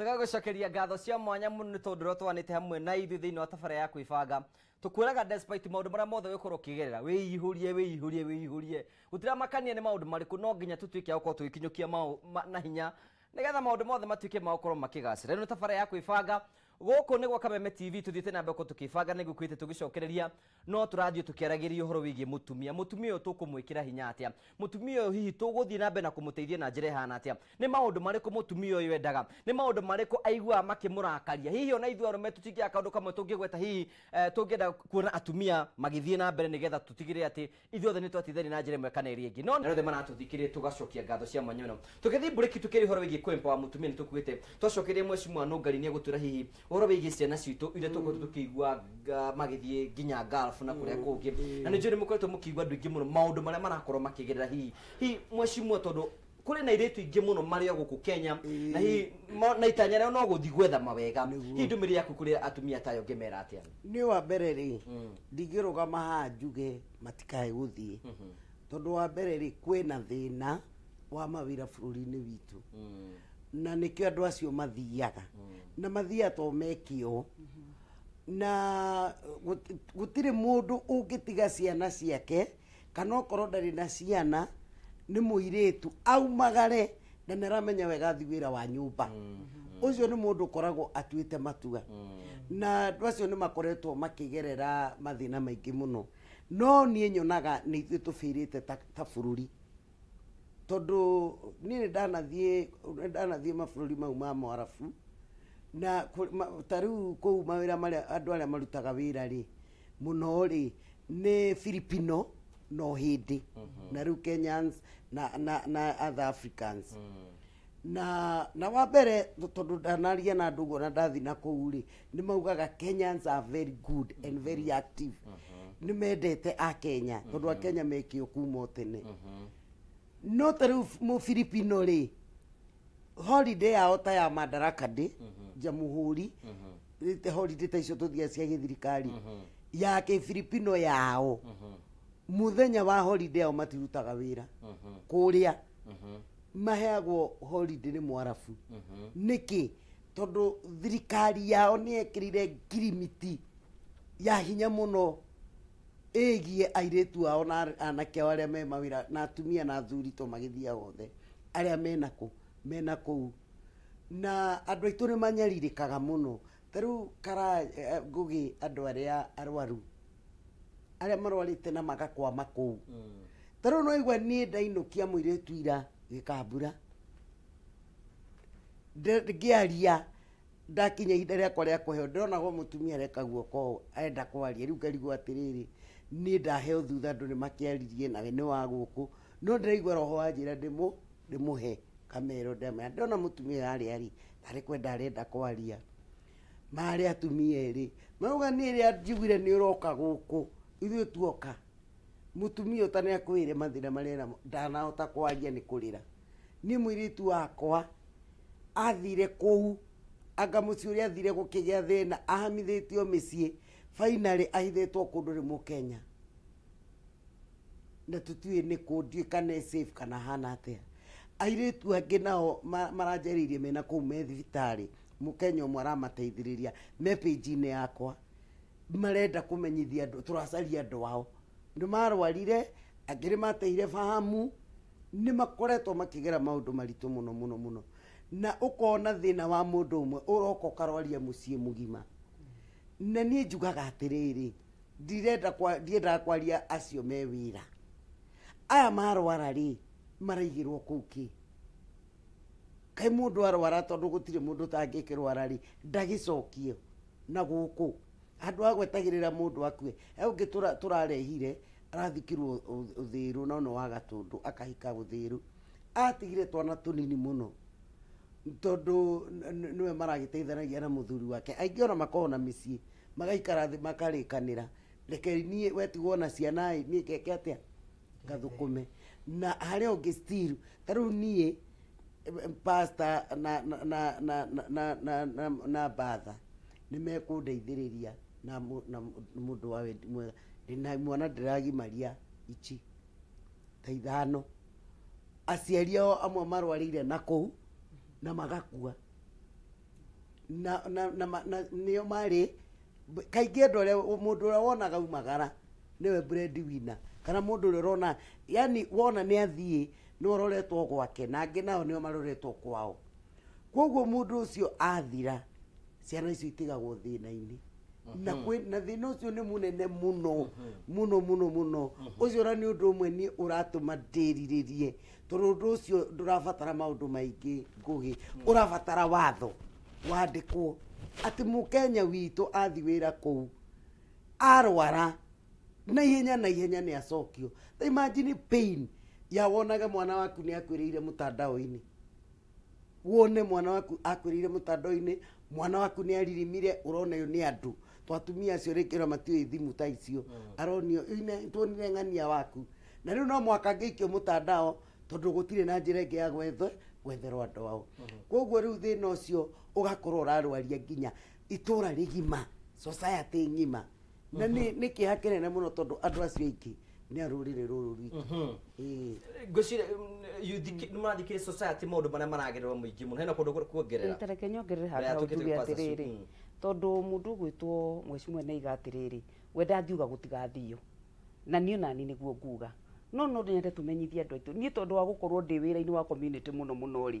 tũgagũcokeria ngatho cia mwanya mũno nĩ tondũ ũrĩa twanĩte hamwe na thä thĩinĩ wa tabara ya kwĩbanga tũkwĩraga despite maũndũ marĩa mothe wĩkorwo ũkĩgerera wĩihũrie wĩihũrie wĩihũrie gũtiramakania ni maudu marĩkũ no nginya tũtuĩke agũkorwo tũgĩkinyũkia na hinya nĩgetha maũndũ mothe matuĩke magũkorwo makigasira ĩno tabara ya kwĩbanga guku ni gwa kameme tv tuthiite na mbere ko tukibanga ni gwikuite tugicokereria no turathii tukiaragiria uhoro wigie mutumia mutumia uyu tukumwikira hinya atia mutumia uyu hihi tuguthii na mbere na kumuteithia na njira ihana atia ni maundu mariku mutumia uyu endaga ni maundu mariku aiguaga makimurakaria hihi ona ithuĩ arũme tutingiaga kaundu kamwe tungĩgweta hihi eh, tũngĩenda kuona atumia magĩthiĩ na mbere nĩgetha tũtigĩrĩre atĩ ithuĩ othe nĩ twatithani na njĩra ĩmwe kana ĩrĩa ĩngĩ no othe maratũthikĩrĩria tũgacokia ngatho cia mwanya mũno tũgĩthiĩ mburĩki tũkĩrĩ ũhoro wĩgiĩ kwempa wa mũtumia nĩ tũkuĩte twacokerie mweci mwanũngari nĩ egũtũra hihi horo wä gä ciana citå ire tå koretwo mm. tå kä igua magä nginya gulf na kå rä mm. na nä mm. njå nä må koretwo må kä igua andå aingä må no marä a marakorwo makä gerera hihi hihi mwecimua tondå kuri na iritu ingi muno maria guku Kenya na hi na itanya rĩo no guthi gwetha mawega hi ndumiri yaku kuri atumia tayo ngimera atia ni wa mbere ri ndingirugama haha njuge matikae guthi mm-hmm. tondu wa mbere ri kwina thina wa mawira bururi-inĩ witũ na nikio andu acio mathiaga na mathia to mekio na gutire mundu ungitiga ciana ciake kana okorwo ndari na ciana ni muiritu aumagare na niramenya wega thi wa nyumba ucio mm-hmm. ni mundu ukoragwo atuite matua mm. na andu acio ni makoretwo makigerera mathina maingi muno no nie nyonaga ni ithuĩ tũbĩirĩte ta bũrũri tondu ni ndanathie ndanathie mabũrũri mau ma mwarabu na ta riu kuu mawira maria andu aria marutaga wira ri muno ri ni filipino no hindi mm -hmm. na riu kenyans na na, na other africans mm -hmm. na na wambere tondu ndanaria na andu guona na ndathi na kuu ri ni maugaga kenyans are very good and very mhm. active mm -hmm. ni mendete akenya tondu akenya mhm. mekio kuma tene mm -hmm no ta rä u må filipino rä holiday yao ta ya madaraka ndä mm -hmm. jamuhuri mhm. holiday ta icio tå thia cia gä thirikari mhm. ya kä filipino yao muthenya mhm. wa holiday yao matirutaga wä ra kå rä a maheagwo holiday nä mwarabu nä kä tondå thirikari yao nä ekärire ngirimiti ya hinya må no ägiä airĩtu ao na anake ao arĩa me mawĩra na atumia na athuri to magĩthia wothe arĩa mena kũ mena kũu na andũ aitũ nĩ manyarirĩkaga mũno ta rĩu kara eh, ngũgĩ andũ arĩa arwaru arĩa te na magakwama u ta u no igwa må irä tu ira gĩkambura ngĩaria ndakinya ihinda rĩakwa rĩa kũheo ndĩronagwo mũtumia areka guoko ũũ arenda kwaria rĩu ngarigwo atĩrĩrĩ niä ndaheo thutha andå nä makäaririe nawe nä wa gå no ndäraigua roho wa njä ra ndä må he kamero ndamaya ndona må tumia arä arä tarä kwenda arenda kwaria marä atumia erä maruga nä rä a njiguire nä å roka gå kå ithuä tuoka mutumia ta nä akwä re mathä na marä ndanahota kwaria nä kå rä ra nä må irä tu wakwa athire kå u anga må ciä å rä a athire gå kä gä a thä na ahamithä tio mä ciä finally ahithitwo kundu ri kenya na tutiwe ni ku ndiũĩ kana e safe kana hana atia airitu angĩ nao maranjĩrĩirie mena kũu me thibitarĩ mũkenya ũmwe aramateithĩrĩria me pĩnji-inĩ yakwa marenda kumenyithia andũ tũracaria andũ ao ndu marwarire angĩ nĩ mateire fahamu ni makoretwo makigera maundu maritu muno muno muno na ukona thina wa mundu umwe uroko karwaria mũciĩ mugima na niä njugaga atä rä ndiendaga kwaria acio me ra aya marwara rĩ maraigĩrwo kũu kĩ kaĩ ndå arwara tondũ gũtirĩ mũndũ tangĩkĩrwara ndagä ndagĩcokio na rä ra må ndå akue ngä tå rarehire arathikirwo ũthĩĩrũ no nĩ wa gatũndũ akahika rå atigire twana tondå nä we maragä teithanagia na thuri wake aingä ona makoragwo na ciä magaikara thä makarä ra reke niä wetigwona na ciana niä keke atä a ngathå na harä a å ngä stiru u pasta na na na na na na na, batha nä mekåndeithä ria na må ndå wa wendi mwega ndä mwana ndä ichi ta ithano aciari ao amwe marwarä ire na kå u na magakua na, na, na, na, na marä kaingä andå arä a må ndå å rä a wonaga umagara nä we brendi kana må ndå å rä a ũrona yani wona nä athiä nä waroretwo gwake na ngä nao nä o maroretwo kwao koguo må ndå å cio athira ciana icio itigagwo thä na-inä na mhm. na thä na å cio nä må må no må mhm. no må no må no å mhm. cio ona nä å ndå å mwe niä å ratå ma rirä rie tondå å ndå å cio ndå rabatara maå ndå maingä ngå gä å rabatara watho wandä kwo må kenya witå athi wĩra kũu arwara na ihenya na ihenya nä acokio ta imagine pain ya wonaga mwana waku nĩ akwĩrĩire mũtandao-inĩ wone mwana waku akwĩrĩire mũtandao-inĩ mwana waku nĩ aririmire ũrona yo nĩ andũ twatumia acio rĩngĩ ona matiũĩ ta icio mm. aronio tuonire ng'ania waku na rĩu no mwaka ngĩikio mũtandao tondũ gũtirĩ na njĩra ĩngĩ ya gwethe gwetherwo andũ ao mm-hmm. koguo rĩu thĩna ũcio ugakorwo urarwaria nginya itura rigima society ngima na ni mhm. nä kä ha muno tondu andu acio aingä ni aruriri rå rä rä rå rå rwitå ngåcirä nä marathikä rä maå ndå marä a maragererwo må hena kundu kuongerera tareke nyongerere handå tuge atä rä rä tondå må ndå mwecimwe nä iga atä rä rä wendathiuga na niä nani nä guo nguga no no nyende tå menyithie andå aitå tondu wa gukorwo ndi ndä wä ra-inä wa må no må no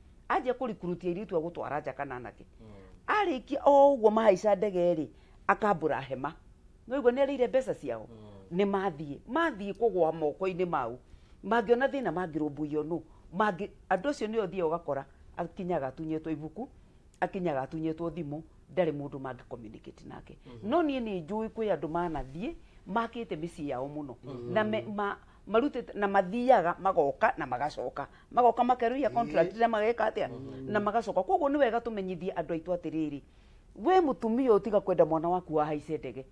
anjia kå rikurutia iritu egåtwara nja kana nake mm. arä kia o å guo mahaica ndege rä akambå hema nä aigua nä arä ire mbeca ciao mm. nä mathiä mathiä kå gwa moko-inä mau mangä ona thä na mangä rå mbåio no mangä andå acio nä othiä ũgakora akinyaga atunyätwo ibuku akinyaga atunyätwo thimå ndarä må ndå mangä nake no niä nä njå kwä andå manathiä makä te mä ciä yao må no mm -hmm. na me, ma, marutite na mathiaga magoka na magacoka magoka makeruia contract ria mageka atia na magacoka koguo ni wega tumenyithie andu aitu atiriri we mutumia tiga kwenda mwana waku wahaice ndege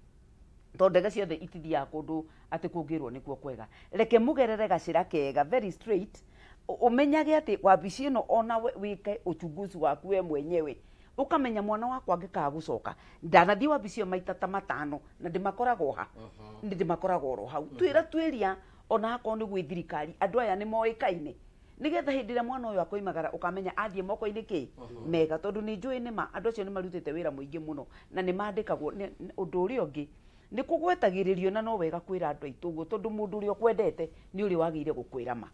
to ndege ciothe itithiaga kundu ati kungirwo nikuo kwega reke mugerere gacira kega very straight umenyage ati wabici no ona wike uchunguzi waku we mwenyewe ukamenya mwana wakwa angikaga gucoka ndanathii wabici iyo maita ta matano na ndimakoragwo ha uh -huh. ndimakoragwo oro hau uh -huh. twira twiria ona akorwo nĩ gwĩ thirikari andũ aya nĩ moĩkaine nigetha hä ndä ä rä a mwana å yå akoimagara å kamenya athiä moko-inä kä mega tondå nä njå ä nä ma andå acio nä marutä te wä ra må ingä må no na nä mandä kagwo å ndå å rä a å ngä nä kå gwetagä rä na no wega kwä ra andå aitå guo tondå må ndå å rä a å kwendete nä å rä wagä ire gå kwä ra ma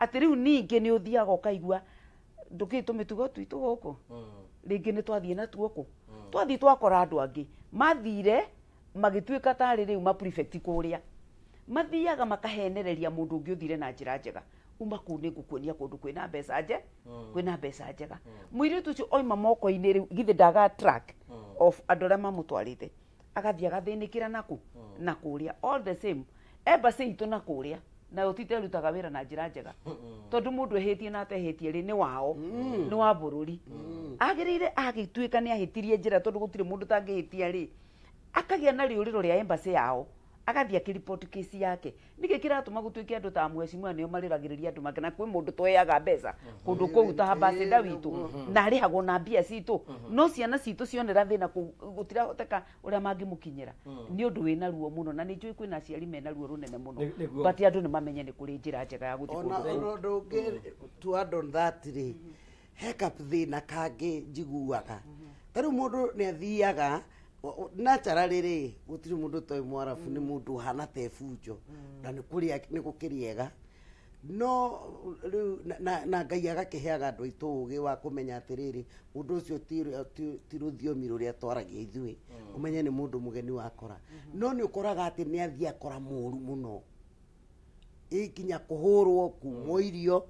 atä rä u ningä nä å thiaga å kaigua ndå kä tå mä tugo tuitå gå kå rä ngä nä twathiä natuo kå twathiä twakora andå angä mathire magä tuä ka tarä rä u kå rä a mathiaga makahenereria mundu ngiuthire na njira njega uma kuu ni ngåkuonia kundu ndå na mbeca nje mm. kwä na mbeca njega mm. mũirĩtu ũcio oima moko-inĩ rĩu githĩ ndaga track mm. of andå arĩa mamũtwarĩte agathiä agathä naku na kuria all the same embasä itå na kuria na a nayo titerutaga na njira njega tondu mundu ehitie na atehätie ri ni wao ni wa bururi agirire agituika ni ahitirie njira tondu gutire mundu tangihitia ri tirie njä ra tondå gå na rä å rä yao agathia akä report case yake nä gä kä ratå gå tuä ke andå ta mwecimua nä o marä ragä rä ria andå make na kwä må ndå tweaga mbeca kå ndå kå u ta witå na arä hagwo na bia citå no ciana citå cionera thä na gå tirahoteka å rä a mangä må kinyä ra nä å ndå wä na ruo må no na nä njå kwä ciari aciari mena ruo rå nene må andu ni nä mamenye nä kå rä njä ra njega ya gå thiåndå ngä tu andå thaträ hekap thä na kangä njiguaga tarä u må ndå nä athiaga natharalä-rä gå tirä må ndå toä mwarabu nä må ndå hana te bunjo mm. na nä gå kä rä ega no rä u na ngai agakä heaga andå aitå å gä wa kå menya atä rä rä må ndå å cio ti rå thiomi rå rä a twaragia ithuä å mm. menye nä må ndå må geni wakora mm-hmm. no nä å koraga atä nä athiä akora må ru må no ä nginya kå hå rwo kumo mm. irio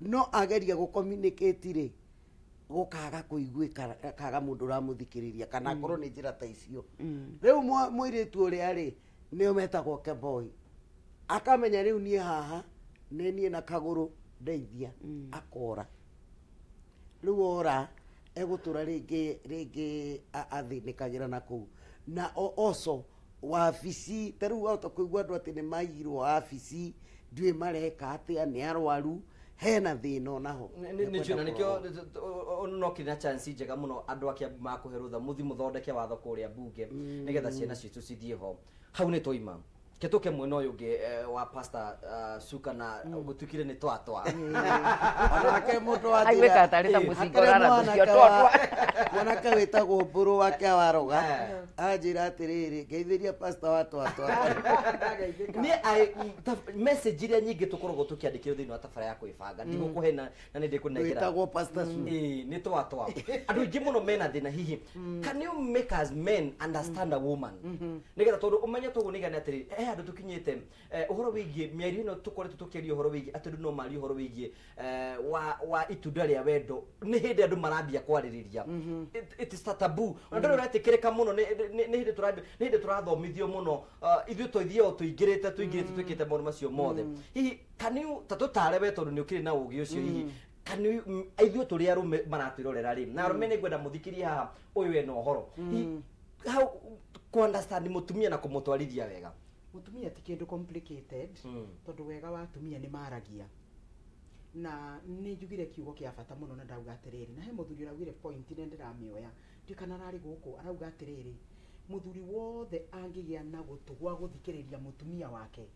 no ageria gå kominä kä ti rä gukaga kuiguika kaga mundu ramuthikiriria kana mm. akorwo ni njira ta icio mm. riu mwiritu uria ri nio metagwo keboi akamenya riu nie haha nĩ nie na kaguru ndeithia mm. akora riu ora egũtũra rĩngĩ rĩngĩ athĩnĩkagĩra na kũu na oso wabici ta rĩu ahota kũigua andũ ati ni maiyirwo wabici ndiũĩ mareka atĩa nĩ arwaru hena thina onaho nicio na nikio no kirä na chance njega må no andå a kä ambu makå he rå tha må thi må thondeke watho kå rä a mbunge mm. nä getha ciana citå cithiä ho hau nä twaima ketuke mwena uyu ngi eh, wa pasta eh, suka na mm. gutukire ni twatwa onake mm. mundu aiguika tari ta eh, mucingorana tucio twatwa mwanake witagwo mburu wake waroga anjira atiriri ngeithiria pastor wa twatwa ni message iria nyingi tukoragwo tukiandikirwo thiini wa tabara ya kwibanga ndigũkũhe mm. na nä ndä kå nengeraitagwo pastor nä twatwa andå aingĩ no mena thĩna hihi can you make us men understand a woman mm-hmm. nĩgetha tondũ ũmenye tũguo nĩgana atĩrĩrĩ handå tå kinyäte å eh, horo wä giä mĩario ä no tå koretwo tå kĩaria å horo wä giä atä eh, no maria å horo wä giä wa wa itunda rä a wendo nä hä ndä andå marambia kwarä rä ria na mhm. ndå rä å mhm. retä kä rä ka må no nä hä ndä tå rathomithio må no uh, ithuä twaithia o tå ingä rä te tå ingä rä te mhm. twä kä te maå ndå macio mothe hihi kanä ta tå tare we tondå nä å kä rä na å gä å cio hihi kani tå rä arume maratwirorera rä na arume nä ngwenda må thikä haha å yå ena å horo hau kå understand må tumia na kå må twarithia wega mutumia ti kindu complicated mm. tondu wega wa tumia ni maragia na nä jugire kiugo kia bata må na ndauga atiriri na he må thuri å raugire nä ndä ramä oya ndikana arauga atiriri muthuri må thuri wothe angä gä a na gå tå gwa gå thikä rä ria må tumia wake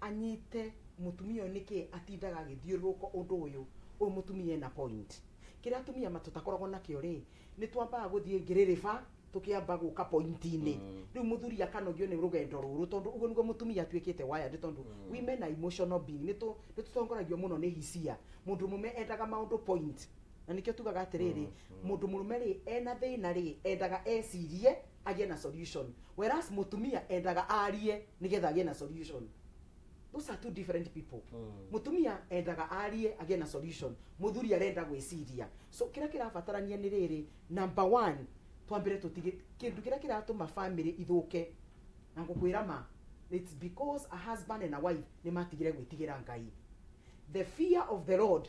anyite må tumia å nä kä atindaga agä thiå rå ko å ndå å yå må tumia ena kä rä a atumia matå nakä nä twambaga gå thiä tukiambaga uka pointi-inä mm. rä akanogio nä rå gendo rå rå tondå å guo nä guo må women mm. na emotional being nä tåtongoragio må no nä hicia må ndå må endaga maå point na nä o tugaga atä rä rä må ena thä na endaga ecirie agä na solution whereas må endaga arie nä getha na solution those are two different people mutumia mm. endaga arie agä na solution muthuri arenda gwiciria so kä rä a kä number one twambire tutige kindu kiria kiratuma family ithuke na ngukwira ma it's because a husband and a wife ni matigire gwitigira ngai the fear of the lord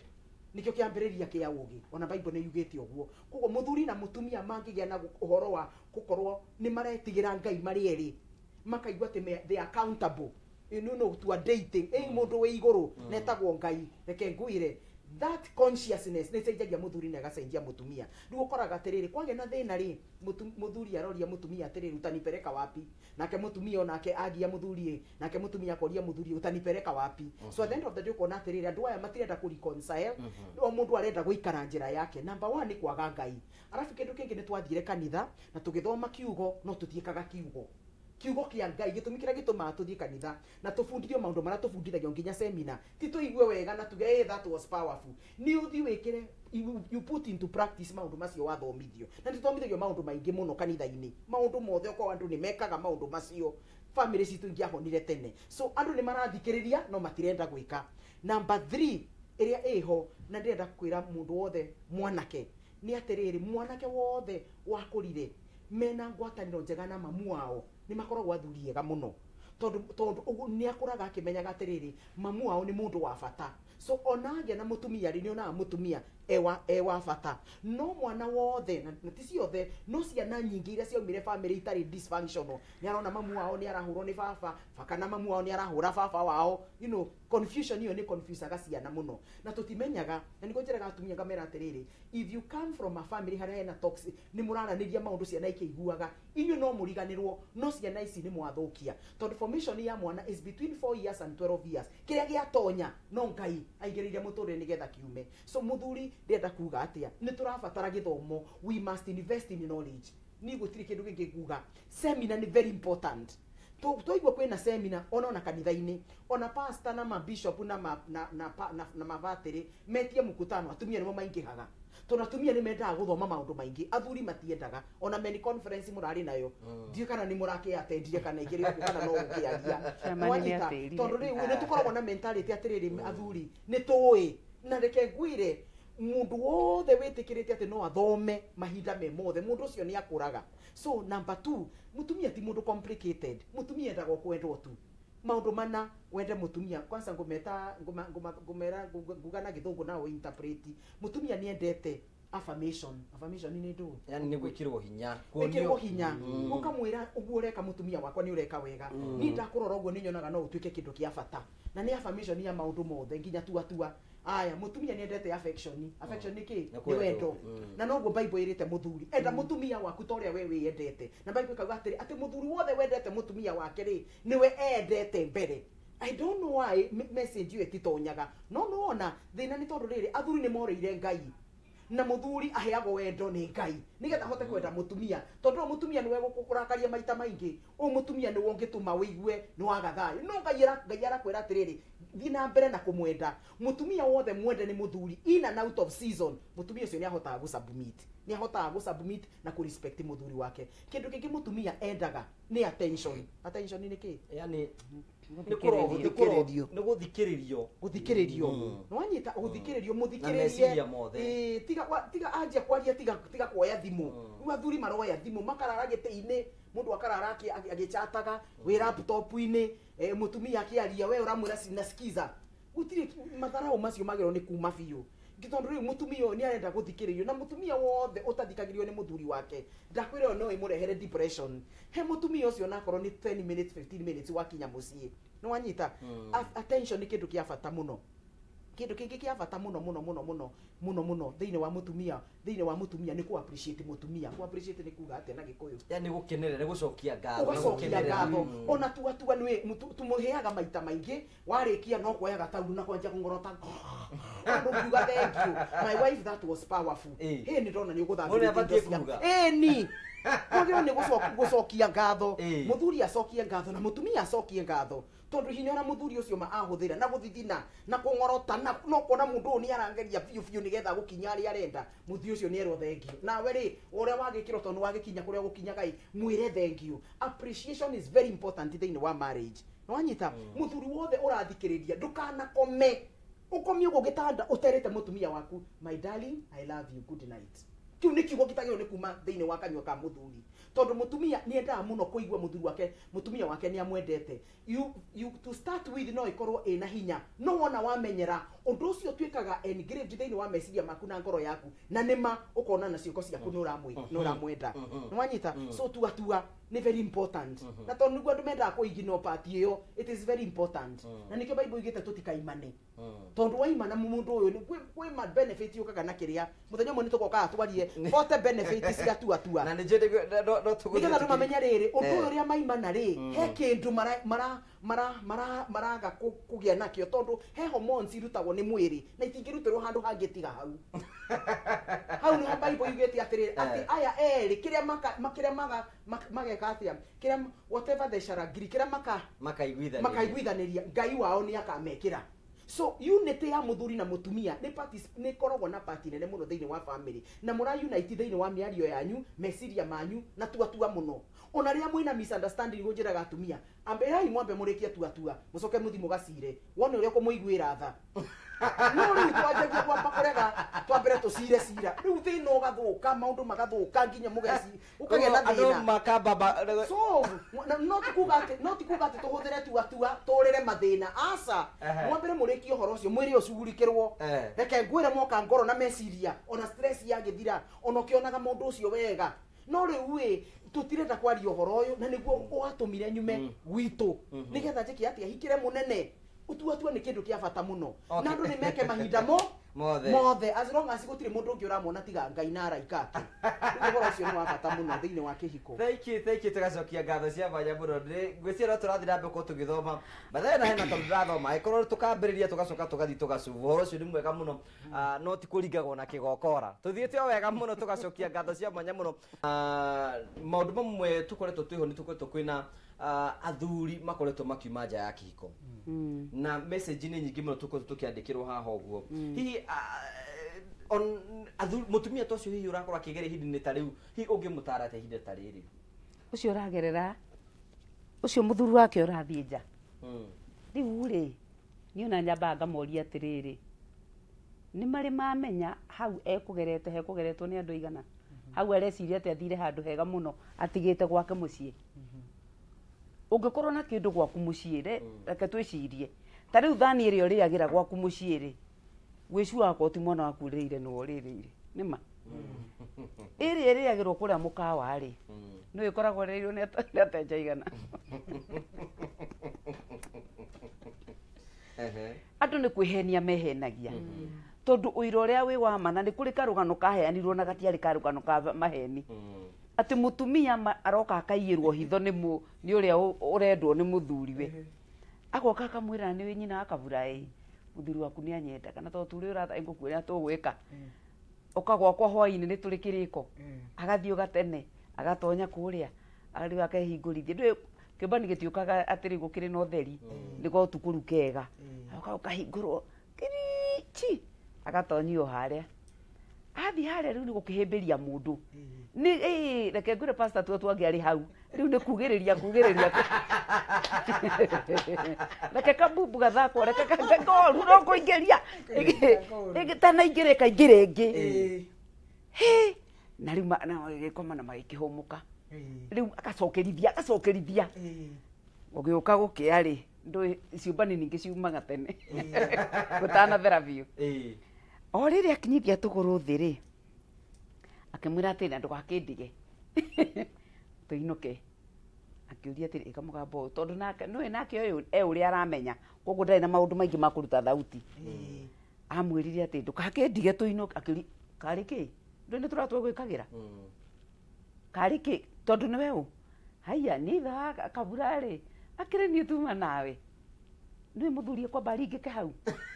nikio kiambiriria kia ugi ona bible ni yugite uguo koguo muthuri na mutumia mangigia na uhoro wa gukorwo ni maretigira ngai mari eri makaigua te they are accountable you know to a dating mm. ei mundu we iguru mm. netagwo ngai reke nguire that consciousness nä cenjagia må thuri na ĩgacenjia mũtumia rĩu ũkoraga atĩrĩrĩ kwagĩa na thĩna rĩ mũthuri aroria mũtumia atĩrĩrĩ utanipeleka wapi nake mũtumia onake agia mũthuri nake mũtumia akoria mũthuri utanipeleka wapi so at the end of the day ũkona atĩrĩrĩ andũ aya matirenda kũ reconcile mm -hmm. o mũndũ arenda gũikara njĩra yake namba one nĩ kwaga ngai arabu kĩndũ kĩngĩ nĩ twathire kanitha na tũgĩthoma kiugo no tũtiĩkaga kiugo kiugo kia ngai gitumi kira gituma tũthiĩ kanitha na tũbundithio maũndũ mara tũbundithagio nginya semina ti tũigue wega na tuge hey, that was powerful ni uthi wikire you, you put into practice maũndũ macio wathomithio na nditomithagio maũndũ maingi muno kanitha-inĩ maũndũ mothe okwa andu ni mekaga maũndũ macio bamĩrĩ citũ ingĩahonire tene so andu ni marathikiriria no matirenda gwika number 3 ĩrĩa ĩho na ndĩrenda kwĩra mũndũ wothe mwanake ni atiriri mwanake wothe wakurire mena ngwatanĩro njega na mamu ao nä makoragwo athuri ega mũno akå raga akä menyaga atä rä rä mamu wao må ndå wa bata so ona agĩa na nä onaga må tumia ewa ewa fata no mwana wothe na ti ciothe no ciana nyingĩ iria ciaumire bamĩrĩ itari dysfunctional nĩ arona mamu wao nĩ arahũrwo nĩ baba kana mamu wao nĩ arahũra baba wao you know confusion hiyo nĩ confusaga ciana mũno na tũtimenyaga na nĩguo njĩraga atumia ngamera atĩrĩrĩ if you come from a family harĩa hena toxic nĩ mũraranĩria maũndũ ciana ikĩiguaga inyuĩ no mũriganĩrwo no ciana ici nĩ mwathũkia tondũ formation ya mwana is between 4 years and 12 years kĩrĩa gĩatonya no ngai aigĩrĩire mũtũrĩre getha kiume so mũthuri ndĩrenda kuga atia ni turabatara githomo we must invest in knowledge niĩ gũtirĩ kĩndũ gĩngĩ nguga semina nĩ very important to to twaigua kwĩna seminar ona ona kanitha-inĩ ona pastor na ma bishop na ma, na na, na, na mabatĩrĩ metie mukutano atumia nĩmo maingĩhaga tondũ atumia nĩ mendaga gũthoma maundu maingi athuri matiendaga ona meni conference murari nayo mm. ndio kana ni murake mũrakĩatendire kana igiri ku kana no ũkĩaria wanyita tondũ rĩu nĩ tũkoragwo na mentality atĩrĩrĩ mm. athuri ni tuwi na reke ngwĩre mundu wothe witikirite ati no athome mahinda me mothe mundu ucio ni akuraga so number 2 mutumia ti mundu complicated mutumia endagwo kwendwo tu maundu mana wende mutumia kwanza ngumeta nguma nguma ngumera ngugana githungu na o interpret mutumia ni endete affirmation affirmation ni ndu yani ni gwikirwo hinya gwikirwo hinya mm. ukamwira uguo ureka mutumia wakwa ni ureka wega mm. ni ndakurora uguo ni nyonaga no utuike kindu kiafata na ni affirmation ya maundu mothe nginya tua tua aya mutumia niendete affection affection mm. nä kä nä wendo mm. na noguo bible irite muthuri enda mutumia mm. waku ta uria we endete na bible ikauga atä ati muthuri wothe wendete mutumia wake rä nä we endete mbere i don't know why message ĩyo ĩtitonyaga no nĩwona thĩna nĩ rä rĩrĩ athuri nä moreire ngai na muthuri aheagwo wendo nä ngai nä getha hote kwenda mutumia tondu å mutumia nä wegåkå maita maingä å mutumia nä wongä tuma ma wä igue nä ngai thayå ngai ra atä rä thiä na mbere na kå mwenda mutumia wothe mwende nä muthuri in and out of season mutumia å cio nä ahotaga ni nä ahotaga gå na ku respect muthuri wake kä ndå kä ngä mutumia endaga nä attention attention ni kä yani mm -hmm nä gå thikä rä gå thikä rä rio nä gå thikä rä rio må thikä rä anjia kwaria tiga kuoya thimå mm. rä u athuri maroya thimå makarara gä tä-inä må ndå akarara agä cataga wä mm. laptop-inä må tumia akä aria we å ramwä ra na skiza gå tirä matharau macio magä rwo nä kuma biå tondå rä u må tumia å yå nä arenda gå thikä rä rio na må tumia wothe å tathikagä rio nä må thuri wake ndakwä ndakwira no må rehere he mutumia ucio nakorwo ni 10 nä 15 minutes wakinya mucii ni wanyita nä hmm. kä ndå kä a bata må muno kindu kingi kia bata muno muno muno muno muno muno thini wa mutumia thini wa mutumia ni ku appreciate mutumia ku appreciate ni kuga atia na gikuyu ni gukenere ni gucokia ngatho gucokia ngatho ona tu atua ni tumuheaga maita maingi warikia no kuyaga tauru na kwanja kungorota andu kuga thank you my wife that was powerful he ni ndona ni uguthambia eh ni kwagĩrĩirwo ni gucokia ngatho muthuri acokie ngatho na mutumia acokie ngatho tondu hinya ona muthuri ucio ma ahuthira na guthithina na kungorota na no kona mundu ni arangeria biu biu nigetha gukinya ari arenda muthuri ucio ni erwo thengiu nawe ri uria wagikiro tondu wagikinya kuria gukinyaga mwire thengiu appreciation is very important thini wa marriage nwanyita muthuri mm. wothe urathikiriria ndukanakome ukomie gugitanda uterete mutumia waku my darling i love you good night kiu ni kiugo kitagirwo ni kuma thiini wa kanyua ka muthuri tondu mutumia ni endaga muno kuigua muthuri wake mutumia wake ni amwendete you you to start with no ikorwo ina hinya no wona wamenyera undu ucio twikaga engraved thini wa meciria maku na ngoro yaku na nima ukona na ciuko ciaku ni uramwe mm-hmm. ni uramwenda mm-hmm. mm-hmm. ni wanyita so tua tua ni very important na tondu niguo andu mendaga kuigino part iyo it is very important na nikio bible igite tutikaimane tondu waimana mundu uyu ni kwi ma benefit yukaga na kiria muthenya mo ni tugokaga twarie forte benefit cia tua tua na ni njete nigetha andå mamenya rä rä å ndå å eh. yå rä a maimana rä he mm. kä ndå maraga kå gä a nakä tondå he hormones irutagwo nä mwä rä na itingä rutä rwo handå hangä tiga hau hau nä ho bible yugä te atä rä eh. atä aya erä kä rä a mageka atä a kä rä a kä rä a makaiguithanä ria ngai wao nä akamekä ra so unity ya muthuri na mutumia ni parties ni koragwo na party nene muno thiini wa family na mura unite thiini wa miario yanyu meciria manyu na tuatua muno ona rä a mwä na misunderstanding gå njä raga atumia amberai mwambe må rä kie tuatua må coke må thi må gacire wone å rä a kå må iguä tha no rä u twanjagia gwaka twambere tå cire cira rä u thä na å gathå ka maå ndå magathå ka nginya må geci å kagä na thänano tikuga atä tå hå thä re tuatua tå rä re mathä na aca mwambere må rä kie å horo å cio mwä rä å cugurikä rwo reke ngwä re moka ngoro na meciria ona yagä thira ona å kä onaga må ndå å cio wega no rä u ä tå kwaria å horo å yå na nä guo å watå mire nyume mm. gwitå mm-hmm. nä getha njä kä atä ahikä re må nene utua tua nä kä ndå kä a bata må no na andå nä meke mahinda mo mothe mothe as long as gå tirä må ndå å ngä å ramwona tiga ngai na araika akä goro cio nä wa bata må no thä inä wa kä hiko tå gacokia ngatho cia banya må no ngwä cia rä tå rathiä na mbere korwo tå gä thoma mathaä na hena tondå ndärathoma ä korwo tå kambä rä ria tå gacoka tå gathi tå gacuba horo å cio nä mwega må no no ti kå ringagwo na kä gokora tå thiä te o wega må no tå gacokia ngatho cia mwanya må no maå ndå mm. ah, ah, mamwe tå koretwo twä ho nä tå koretwo kwä na uh, athuri makoretwo makiuma nja ya kĩhiko mm. na message nĩ kä andä kä rwo haha å mm. hihi uh, on athuri mũtumia ta ũcio hihi ũrakorwo akĩgeria ihinda-inĩ ta rĩu hihi ũngĩmũtaara ta ihinda ta rĩrĩ ũcio ũragerera ũcio mũthuri wake ũrathiĩ nja mm. u rä niĩ ona nyambaga ngamoria rä nä marä mamenya hau hekå geretwo nä andå aigana mm-hmm. hau areciria atä athire handå hega atigä te gwake ciä ungikorwo na kindu gwaku mucii re mm. reke twicirie ta riu thani ĩrĩa ũrĩagira gwaku mucii ri gwicua wakwa ti mwana waku ũrĩire nĩ ũrĩrĩire nĩma mm. ĩrĩa ĩrĩagĩrwo kũrĩa mũkawa mm. rĩ nĩ ĩkoragwo rĩirwo nĩ atenja igana andũ ni kwĩhenia mehenagia tondu ũira ũrĩa wi wa mana ni kuri kũrĩ kaheanirwo na gatiari karũgano ka maheni atä må tumia aroka rwo hitho nä å rä a å rendwo nä må thuriwe agoka akamwä rana nä nyina akabura må thuri waku nä anyendaga na tondå turä å rathaä ngå kuä rä a tågwä ka okagwakwa hwainä nä tå rä kä rä ko agathiä å gatene agatonya kå rä a rä u akehingå rithie ndå kä mba nä gä tiåkaga atä rä gå kä rä na å theri nä gwa tukå ru kega agoka å kahingå rwo kirichi agatonyio harä a athi harä rä u nä gå kä hä mbä ria må mm-hmm. ndå nä reke ngwä tuo twangä arä hau rä u nä kugä rä ria kugä rä ria reke kambumbu gathakwo reke kangekoru no kå ingä ria tanaingä rä kaingä rä ngä hä na rä u gä koma na magä kä hå må ka rä u agacokä rithia agacokä rithia å gä å ka gå kä a rä ndå ciumbani ningä ciumaga tene gå tanathera biå o rä rä a akinyithia tå gå rå thä rä akä mwä ra atä na ndå gakä ndige tå inåke akä å ria atä ka må gambo å tondå nä nake e å rä a aramenya koguo ndarä na maå ndå maingä makå ruta thauti amwä rire atä ndå kakä ndige tå inå akä karä kä ndå nä tå ratwa gwä kagä ra karä kä tondå nä weå haiya nä ithaa kaburarä akä rä niä tuma nawe nä må thuri akwamba aringä ke hau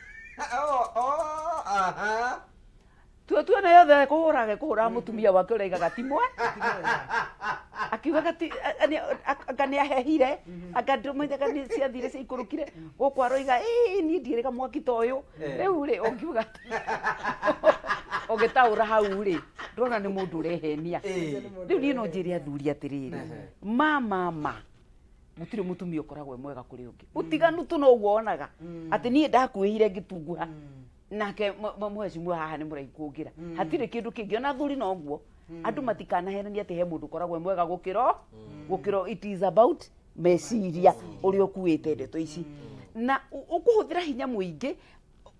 tua tuona yothe kuhurage kuhura mutumia wake uraigaga timwe akiugaga anga nä ahehire anga ndåmaithaga nä ciathire ciaikårå gå kw aroiga niä ndiä rä ga mwaki ta å yå eh. rä u rä å ngiuga å gä taå ra hau rä ndona nä må ndå å rehenia eh. rä u niä no njä re athuri atä rä rä ma gutire mutumia koragwe mwega kuri ungi utiganu mm. tu no wonaga mm. ati nie ndakuihire ngitunguha mm. nake mwecimu haha nä må raikå hatirä kä ndå kä ngä ona thuri noguo andå matikanahenania atä he må ndå e mwega gukiro gukiro gå kä ro it is about meciria å rä a å kuä ndeto ici na å kå hå thä ra hinya må ingä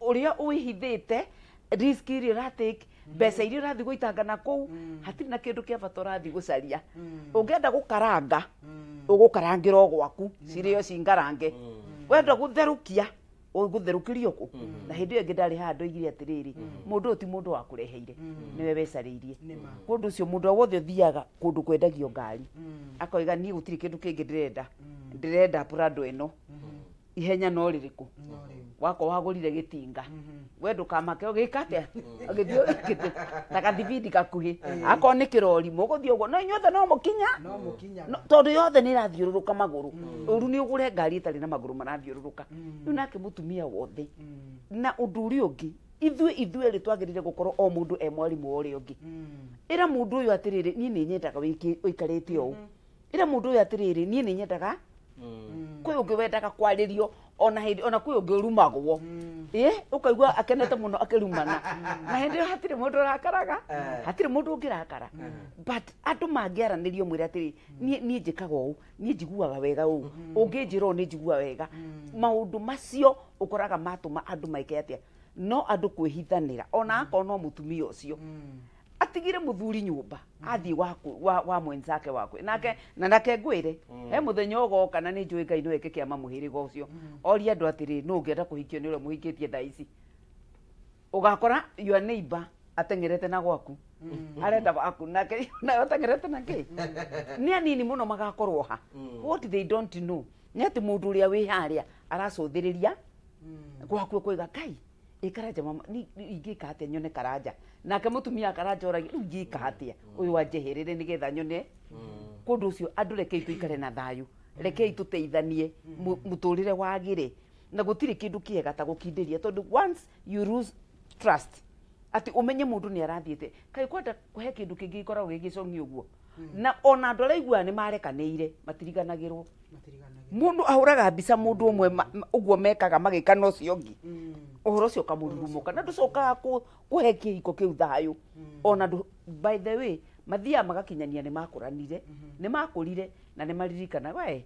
å rä a wä hithä risk iri å mbeca iria ũrathiĩ gũitangana kou mm. hatirĩ na kĩndũ kĩa bata ũrathiĩ gũcaria mm. ũngĩenda gũkaranga mm. ũgũkarangĩra o gwaku cirĩo cingarange wenda gũtherũkia gũtherũkĩrio kũ na hĩndĩ ĩyo ĩngĩ ndarĩ haha ndoigire atĩrĩrĩ mũndũ ũyũ ti mũndũ wakũreheire nĩwe wecarĩirie kũndũ ũcio mũndũ o wothe ũthiaga kũndũ kwendagio ngari akoiga ni gũtirĩ kĩndũ kĩngĩ ndĩrenda ndĩrenda prado ĩno ihenya no ririku wako wagurire gitinga mm-hmm. we ndukamake ugika atia mm-hmm. agithio gitu ta gathibindi gakuhi ako ni kirori muguthio go no inyuothe no mukinya tondu yothe ni rathiururuka maguru uru mm. ni ugure ngari itari na maguru marathiururuka mm. riu nake mutumia wothe mm. na undu ungi ithuĩ ithuĩ rĩ twagirire gũkorwo o mundu e mwarimũ ũrĩa ũngĩ ĩra mũndũ ũyũ atĩrĩrĩ niĩ nĩ nyendaga ũikarĩte ũũ mm-hmm. ĩra mũndũ ũyũ atĩrĩrĩ ni nĩ nyendaga Mm. kwä å ngä wendaga kwarä rio ona hä ona kwä å ngä å rumagwo ä mm. å kaigua akenete må no akä rumana na hä ndä ä yo hatirä må ndå å rakaraga eh. hatirä må ndå å ngä rakara mm. andå mangä aranä rio mwä re atä niä njä kaga å niä njiguaga wega å å ngä njä ra å nä njigua wega maå ndå macio å koraga matå ma andå maä ke atä no andå kwä hithanä ra ona akorwo no må tumia å cio atigire muthuri nyumba mm-hmm. athi wa wa, mwenzake wakwe nake mm-hmm. na nake ngwire mm. he muthenya ugoka na ni njui ngai no eke kiama muhirigo ucio mm-hmm. ori andu atiri no ngienda kuhikio ni uria muhikitie thaa ici ugakora your neighbor atengerete na gwaku arenda waku nake na atengerete na ngi ni anini muno magakorwo ha mm. what they don't know ni ati mundu uria wi haria aracuthiriria mm. gwaku kuiga kai ikaranja mama ingika atia nyone karanja nake mutumia karaja oragia riu ngika atia uyu anjihirire nigetha nyone kundu ucio andu rekei tuikare na thayu rekei tuteithanie muturire wagire na gutire kindu kiega ta gukindiria tondu once you lose trust ati umenye mundu ni arathiete kai kwenda kuhe kindu kingi gikoragwo gigicongi uguo Mm. na ona andå arä a iguaga nä marekanä ire matiriganagä rwo må ndå mbica må ndå å mwe å guo mekaga magä ka å cio å ngä å mm. horo å cio kamå ka na ndå cokaga kå he kä hiko kä u thayå mm. ona by the way mathiaga magakinyania nä makå ranire mm-hmm. nä makå rire na nä maririkana wae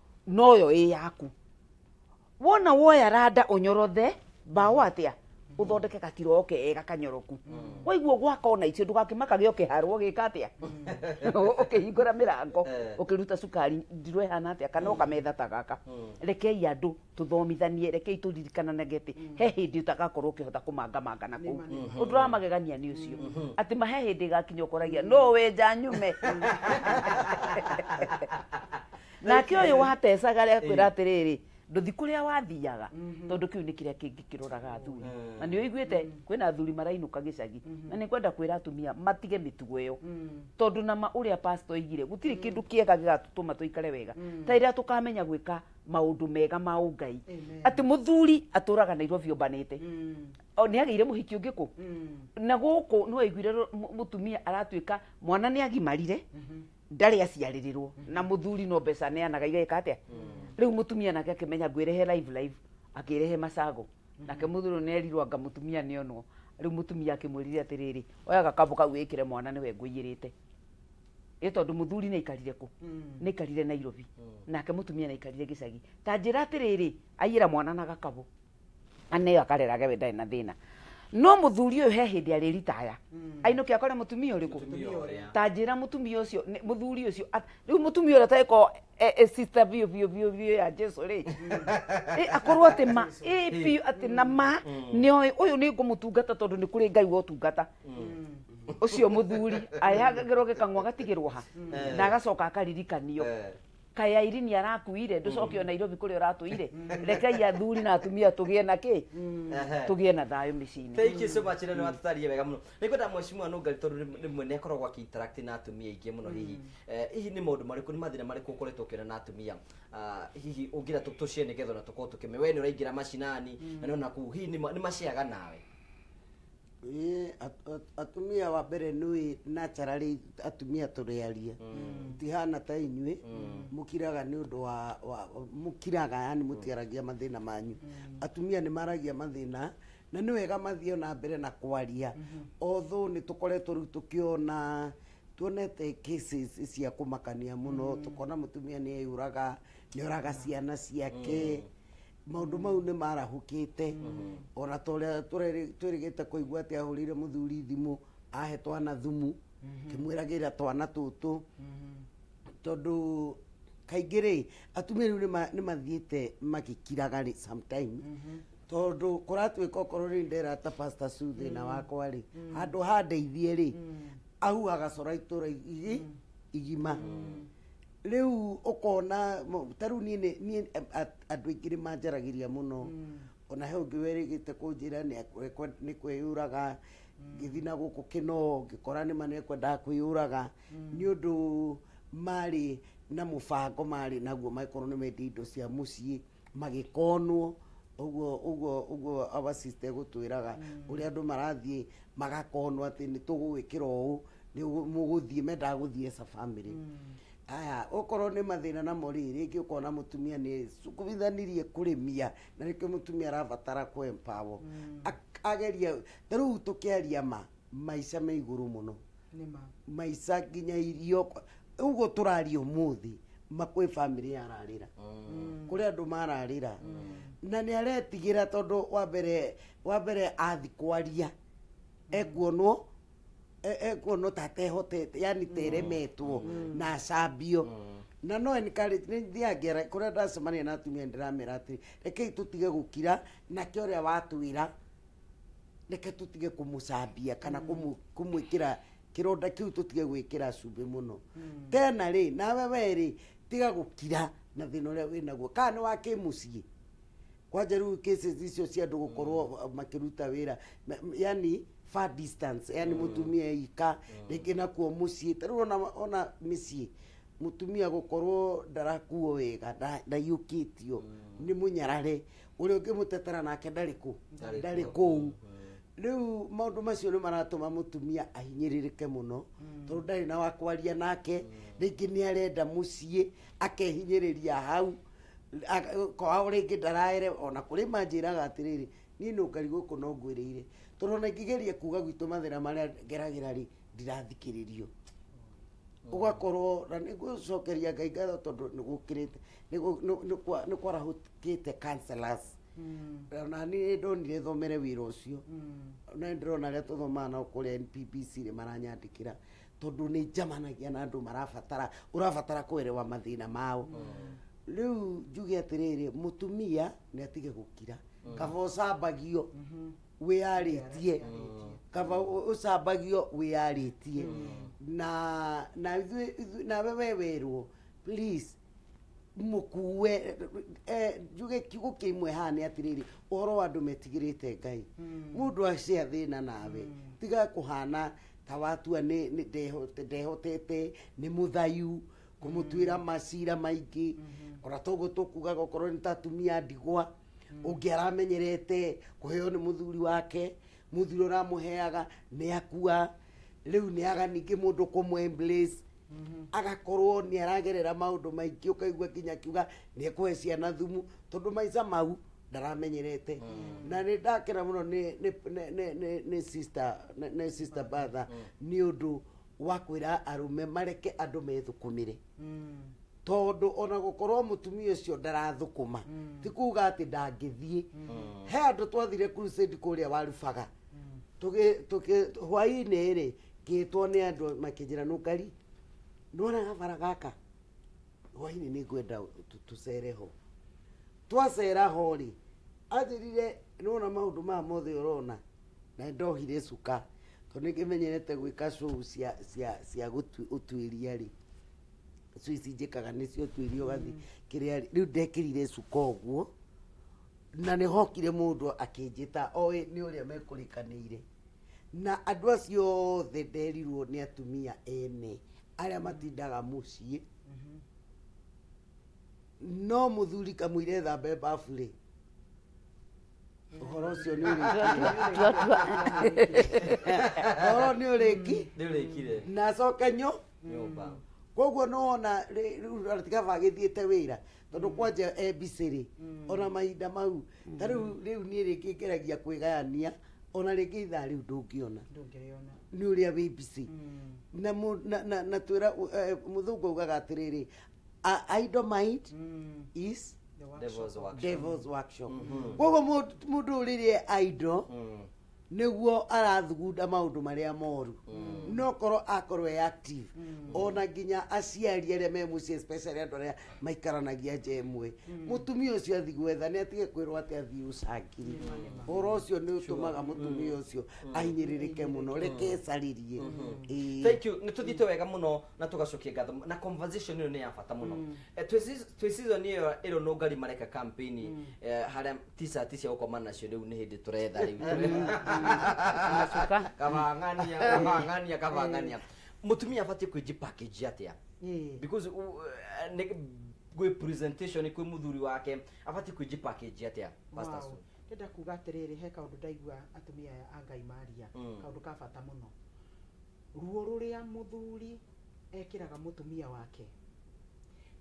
noyo ä yaku wona woyaranda å nyorothe mbaå atä a uthondeke oke ega kanyoroku mm. waigua gwaka ona icio ndũgakĩmaka gĩoke harwo mä mm. rango å eh. kä ruta cukari ndirwe hana a kana mm. ũkametha ta gaka rekei tå thomithanie rekei tũririkananage atĩ he hĩndĩ ũtagakorwo ũkĩhota manga na kũu ũndũ wa magegania nĩ ũcio mm-hmm. atĩ mahe he hĩndĩ gakinya koragia no wĩnja nyume nake yå watecaga atä rä rä rä a wathiaga mhm. tondu kiu ni kiria kingi kiroraga oh, athuri na ni uiguite mm. kwina athuri marainuka gicagi mhm. na ni kwenda kwira atumia matige mitugo iyo mm. tondu na ma uria pastor igire ega mm. kindu kiega gigatutuma tuikare wega ta iria tukamenya gwika maundu mega ma raga ati muthuri aturaga na irobi obanite ni ageire muhiki ungi ku na guku ni waiguire mutumia aratuika mwana ni agimarire mhm ndarä aciarä rä rwo na må thuri no mbeca neanaga igeka atä a mm. rä u må tumia nake akä menya ngwä rehe live akä rehe macago nake må mm-hmm. thuri nä erirwo anga må tumia nä onwo rä u må tumia akä mwä rire atä rä rä oya gakabå kau ä kä re mwana nä we ngå iyä rä te ä tondå må thuri nä aikarire kå mm. nä aikarire nairobi mm. nake må tumia nä aikarire gä cagi ta njä ra atä rä rä aiä ra mwana na gakabå aneo akarerage we ndarä na thä na no muthuri uyu he hindi ari ritaya hmm. ainuke akore rä kå ta å mutumia ucio muthuri ucio riu mutumia uria taiko e, e, sister biu biu biu biu ya Jesu ri hmm. akorwo ati ma biu ati na ma hmm. ni oy uyu ni ngumutungata tondu ni kuri ngai wa utungata ucio muthuri ahagagirwo agatigä rwo ha na agacoka akaririkanio eh kayairi nä arakuire ndå coke mm. ona irobi kå rä a å ratå ire mm. rekei athuri na atumia tå gä e na kä tå gä e na thayå mä ciinä nä watåtaririe wega må no nä ngwenda mwecimu anå ngari tondå rä nä akoragwo akĩ na atumia aingä må no mm. hihi eh, hihi ni maå ndå marä nä mathä marä koretwo å na atumia ah, hihi å ngä ra tå getha na tå korwo tå kä me we nä å raingä ra macinani na ona hihi nä maciaga nawe ääatumia wa mbere nä na ararä atumia tå rä aria å mm. tihana ta inyuä må mm. kiraga nä å ndå må kiraga yan må tiaragia mathä mm. na manyu atumia nä maragia mathä na na nä wega mathiä ona mbere na kwaria othå mm-hmm. nä tå koretårä tå kä ona tuonete cia kå makania må no tå kona må tumia näå raga nä åraga ciana ciake maundu mau ni marahukite mm-hmm. ona toria twirigite kuigua ati ahurire muthuri thimu ahe twana thumu mm-hmm. kimwiragira twana tutu mm-hmm. tondu kaingä rä atumia rä u nä mathiäte magäkiraga rä sometime tondå kå ratuä ka okorwo rä ndera ta pasta su thä na wakwa rä handå handeithie rä au agacora itå ra igä igima mm -hmm kona tarä taru ni ni andu aingi ni må no ona he ungi werigite kunjira ni kwiyuraga mm. ngithi na ngä kora nä ni mani ekwendaga nä å ndå marä na bango marä naguo korwo nä mendi indo cia mucii magikonwo uguo uguo twä raga å mm. rä a andå marathiä magakonwo ati ni tugugwikira gå thiä mendaga gå thiä a family aya okorwo nä na namo rä rä ngä å kona må tumia nä cukuithanirie kå rä mia na nä kä må tumia arabatara kwempawo hmm. ageria ta rä u tå kä aria ma maica me igå rå må no maica nginya irio uguo tå raria å må thä makwä bamä yararä ra hmm. kå rä andå mararä ra hmm. na nä aretigä ra tondå wambere athikwaria ekuonwo ekuona eh, eh, ta atehotete yani teremetwo mm. mm. na acambio mm. na no nithiangera kuria ndacemania na atumia ndiramera atiri rekei tutige gukira nake uria watwira reke tutige kumucambia kana mm. kumwikira kironda kiu tutige gwikira cumbi muno tena ri nawe weri tiga gukira na thina uria winaguo kana ni wa kimucii kwanja riu cases icio cia andu gukorwo makiruta wira yani far distance yani mm. mutumia ika mm. rĩngĩ nakuo mũciĩ tarĩu ona ona mĩciĩ mutumia gukorwo ndarakuo wega ndaiukitio mm. ni munyarare uria ungimutetera nake ndari ku ndari kuu riu maundu macio ni rä mutumia ahinyiririke muno tondu ndari na wakwaria nake ngä ni arenda rä ria hau kwao ringi ndaraere ona kuri manjiraga atiriri niĩ nũngari gũkũ no ire tondå ikigeria kuga gwitå mathä marä a ngeragä ra rä ndirathikä rä rio ugakorwo mm. na nä gå cokeria ngai ngatho tondå nä gå kä rä nä kwarahå kä te na nä ndonire thomere wä ra å cio na nä ndärona arä a tå thomaga nao kå rä a nppc rä maranyandä kä ra tondå nä njamanagia na andå marabatara å rabatara kwerewa mathä na mao mm. rä u njuge atä rä rä må tumia nä atige gå kira mm. kabocambagio mm-hmm wiyarĩtie mm. kaba ũcambagio wĩyarĩtie mm. na na nawe we werwo please mũkue e, juge kiugo kimwe haha nĩ atĩrĩrĩ ũhoro wa andũ metigĩrĩte ngai mm. mũndũ acia thina nawe tiga kuhana ta watua ndehotete nĩ mũthayu kũmũtuĩra macira maingĩ mm-hmm. ona toguo tũkugaga okorwo nĩ ta atumia ndigwa Mm. ungi aramenyerete nä ni muthuri wake muthuri heaga nä akua riu ni aga ningi mundu kå embrace mm-hmm. agakorwo nä aragerera maå ndå maingä å kaigua nginya kiuga nä he ciana thumu tondå maica mau ndaramenyerete mm. na nä ndakena må no nä batha nä å ndå wa kwä ra arå me mareke andå methå kå mä re mm tondå ona gukorwo mutumia ucio ndarathukuma mm. ti kuga ati ndangä thiä mm. he andu twathire crusade kuria warubaga mm. tuki tuki hwaini ri ngitwo ni andu makinjira nukari nona gabara gaka hwaini ni ngwenda tucere ho twacera ho ri anjirire nona maundu maya mothe urona na ndohire cuka ngä menyerete gwika show cia cia cia gutuiria ri swici njĩkaga nĩcio tu iria ũgathi kĩrĩa rĩu ndekĩrire cuka guo na nĩ hokire mũndũ akĩnjĩta oĩ nĩ ũrĩa mekũrĩkanĩire na andũ acio othe nderirwo nĩ atumia ene arĩa matindaga mũciĩ no mũthuri kamũira ethambe mbabu rĩ ũhoro ũcio nĩ ũrĩki ũhoro nĩ ũrĩki na acoke nyũ koguo nona ratigaba agithiete wira tondu mm. kwanja e busy ri mm. ona mahinda mau mm. ta rä u niä rä ngä ngeragia kwä gayania ona rä ngä ithaa rä u riu ndungiona ni uria wi busy na na na twira e, muthungu augaga atiriri idle mind is devil's workshop koguo rä e idle niguo arathugunda maundu maria moru mm. no korwo akorwo e active mm. ona nginya aciari aria me mucii especially andu aria maikaranagia nja imwe mutumia mm. ucio athi gwetha ni atige kwirwo ati athi ucangiri mm. horo ucio ni utumaga mutumia ucio mm. ahinyiririke muno mm. reke ecaririe mm-hmm. thank you ni tuthiite wega muno na tugacokia ngatho na conversation iyo ni ya bata muno eh, twi season iyo iro no ngari mareka campaign eh, haria t-shirt cia gukomana nacio riu ni hindi turetha riu suka kavangan eh. ya kavangan ya kavangan ya mutumia afate kujipackage atia because uh, ne, gwe presentation kwe muthuri wake afate kujipackage atia pastor wow. ndenda kuga atiriri he kaundu ndaigua atumia aya a ngai maria mm. kaundu ka bata muno ruo ruria muthuri ekiraga mutumia wake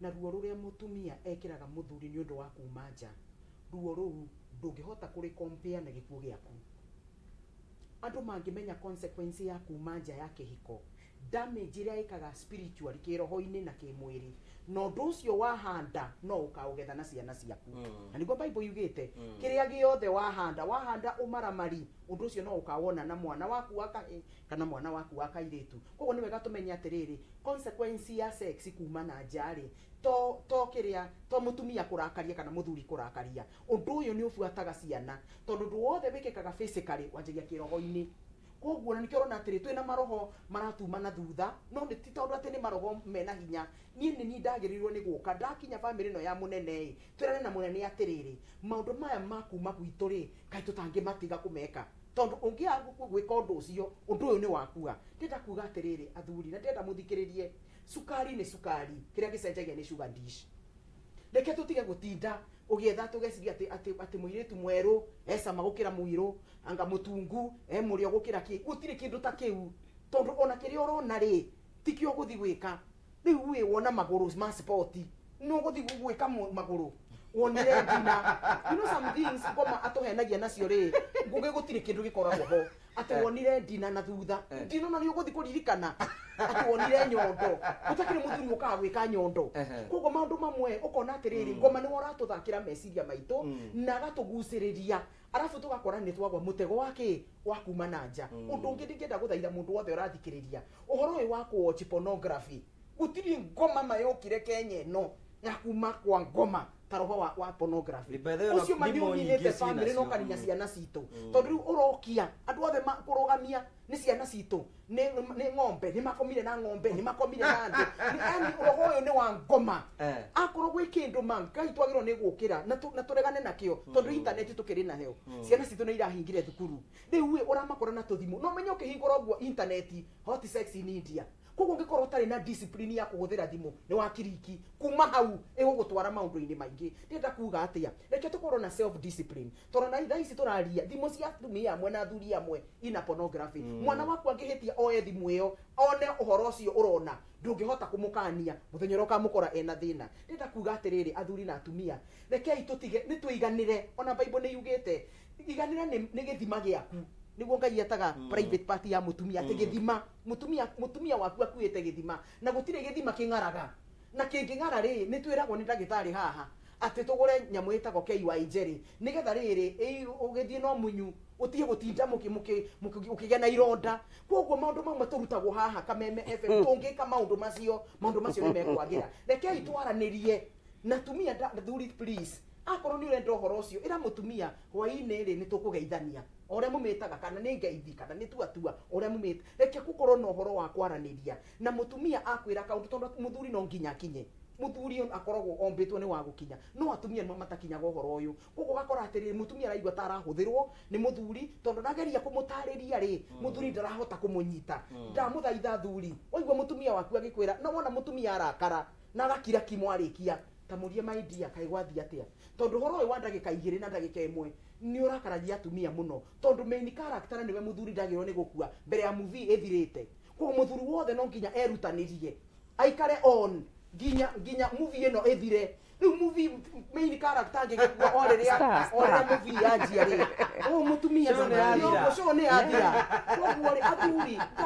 na ruo ruria mutumia ekiraga muthuri ni undu wa kuma nja ruo ruu ndungihota kuri compare na gikuo giaku andå mangä consequence ya kuma nja ya kihiko damage iria ikaga spiritual roho-inä na rä na å cio wahanda no ukaugetha na ciana ciaku mm. na niguo bible yugite mm. kiria giothe wahanda wahanda ndå å cio no kawona na mwana waku waka kana mwana waku wa tu koguo nä wega atä rä rä ya sex kuma na njarä to to kiria to mutumia kurakaria kana muthuri kurakaria undu uyu ni ubuataga ciana tondu ndu wothe wikikaga physically wanjagia kirogo-ini koguo na nikio twina maroho maratuma na thutha no ni ti tondu ati ni maroho mena hinya nie ni ni ndagirirwo ni guka ndakinya family no ya munene i twirane na munene atiriri maundu maya makuma gwitu ri kai matiga kumeka tondu ungiaga gwika undu ucio undu uyu ni wakua ndenda kuga atiriri athuri na ndenda muthikiririe cukari ni cukari kiria gicenjagia ni gä cenjagia nä cuga ndici reke tå tige gå tinda å gä etha tå geciria ecama e gå ra må anga mutungu e må rä o gå kä ta kiu tondu ona kä rä ri tikio rona gwika riu å wona maguru ma no gå thi gwä ka wonire nginya you know some things ngoma atuhenagia nacio ri ngugi gutire kindu gikoragwo ho ati eh. wonire ndina na thutha eh. ndinona ni uguthi kuririkana ati wonire nyondo utakire muthuri ukaga gwika nyondo koguo maundu mamwe ukona atiriri mm. ngoma ni uratuthakira meciria maitu mm. na agatuguciriria arabu tugakora nä twagwa må wake wa kuma na nja å ndå å ngä ndä wothe å rathikä rä wa kå gå tirä ngoma mayokire kenya no ya kuma kwa ngoma karoho wa, wa pornography ucio mathiunyithite family no kaninya ciana citu mm. tondu riu urokia andu othe kurugamia ni ciana citu ni ni ng'ombe ni makomire na ng'ombe ni makomire na andu yani roho uyu ni wa ngoma eh. akorwo gwi kindu man kai twagirwo ni gukira na turegane nakio tondu internet tukiri na heo mm. mm. ciana citu ni irahingire thukuru riu we uramakora na tuthimu no menye ukihingura guo internet hot sex in india koguo ngikorwo utari na discipline ya kuhuthira thimu ni wakiriki kuma hau igugutwara maundu-ini maingi ndienda kuga atia reke tukorwo na self discipline torona itha ici turaria thimu cia atumia amwe na athuri amwe ina pornography mm. mwana waku angihitia oe thimu iyo one uhoro ucio urona ndungihota kumukania muthenya uria ukamukora ena thina ndenda kuga atiriri athuri na atumia rekei tutige nitwiganire ona bible ni yugite iganira ni githima giaku niguo ngai etaga mm. private part ya mutumia ate mm. githima mutumia mutumia waku akuite githima na gutire githima kingaraga na kingingara ri nitwiragwo ni dagitari haha atä tugure gå re nyamå ä tagwo KYJ rä nä ugithie no munyu å gutinda muki muki å na ironda koguo maundu ndå mamwe tå haha kameme FM mm. tå ngä ka maå macio maundu macio nä mekwagä ra rekei twaranä rie na tumia thuri akorwo nä å renda å horo å cio ä ra må tumia hwainä ũrĩa mumĩtaga kana ni ngeithi kana ni tua tuatua ũrĩa mumĩte reke gũkorwo na ũhoro wa kwaraniria na mutumia akwira kaũndũ tondũ muthuri no nginya kinye muthuri akoragwo ombĩtwo nĩ wa gũkinya no atumia no matakinyaga ũhoro ũyũ uyu kugo gakora atiri mutumia raigwa tarahuthirwo ni muthuri tondũ nageria kumutariria ri hmm. muthuri ndarahota kũmũnyita hmm. ndamũthaitha thuri waigua mutumia waku agikwira no wona mutumia arakara na gakira kimwarikia mwarĩkia maidia kaigwathia maindia kaĩ horo atĩa tondũ ũhoro na ndagĩka ĩmwe nä å rakaragia atumia må no tondå main character nä we må thuri ndagä nä gũkua mbere ya muthi ĩthirĩte thirä koguo må thuri wothe no nginya erutanä aikare on nginya nginya movie no ä thire movie main character angä gä kua orä rä a muthi yanjia rä å må tumia cå ko yathira ne rä ko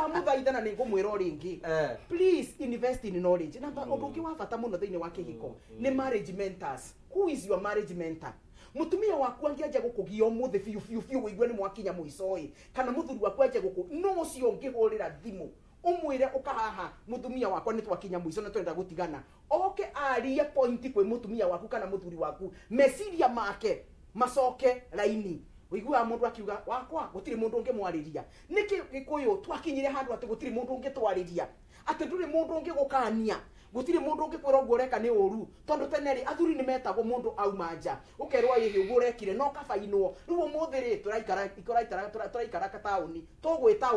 ndamå thaithana nä ngå mwä ra å rä ngä na å ndå å ngä wa bata må no thä inä wa mm, ni mm. marriage mentors who is your marriage mentor mutumia waku angianjia gukugia muthi biu biu biu wigue ni mwakinya muicoe kana muthuri waku anjia guku no ucio ngihurira thimu umwire uka haha mutumia wakwa ni twakinya muico na twenda gutigana oke arie pointi kwi mutumia waku kana muthuri waku meciria make macoke laini wiguaga mundu akiuga wakwa gutiri mundu ngimwariria niki gikuyu twakinyire handu ati gutiri mundu ngitwariria ati nduri mundu ngigukania gutire mundu ungikwira guo reka ni uru tondu teneri athuri ni metagwo mundu auma nja ukerwo ihi uguo rekire no kabainwo riu umuthi ri turaikara ikora turaikara ka tauni tugwita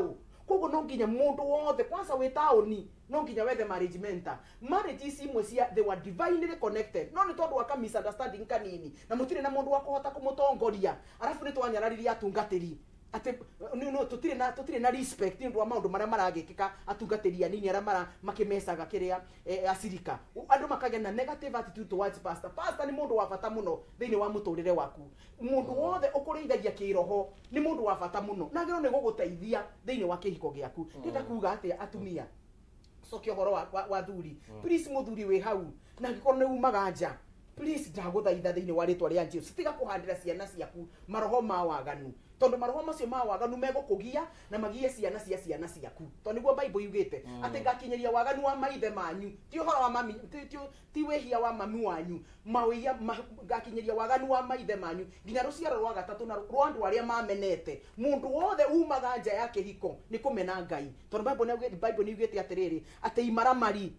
koguo no nginya mundu wothe kwanza wi tauni no nginya wethe marriage mentor marriage ici imwe cia they were divinely connected no nä tondå waka misunderstanding kanini na må tirä na må ndå wa kå hota kå må tongoria arabu nä twanyararirie atungatä ri ate no no tå na tå na respect nä å ndå wa maå ndå marä maragä kä mara makimesaga kiria rä e, a acirika andå na negative attitude towards pastor pastor ni mundu ndå wa bata må no wa muturire waku mundu wothe å kå rä ithagia kä roho nä må ndå wa bata må no nagä rwo nä gå wa kihiko giaku gä mm. kuga nä atumia cokia horo wa wa, thuri mm. please muthuri we hau na angä korwo nä umaga nja please ndagutha thaitha thini wa ritwa ria jesus a kuhandira ciana ciaku maroho ma waganu tondu marua macio ma waganu megũkũgia na magie ciana cia ciana ciaku to niguo bible te mm. atĩ ngakinyĩria waganu wa maithe manyu ti ũhoro wa mami ti, ti, ti wa mami wanyu mawĩia ma, waganu wa maithe manyu nginya ciaro rwa gatatå na rwa arä a mamenete ndå wothe umaga nja ya nä kå mena ngai tondũ bible nĩyugĩte atĩrĩrĩ atä imaramari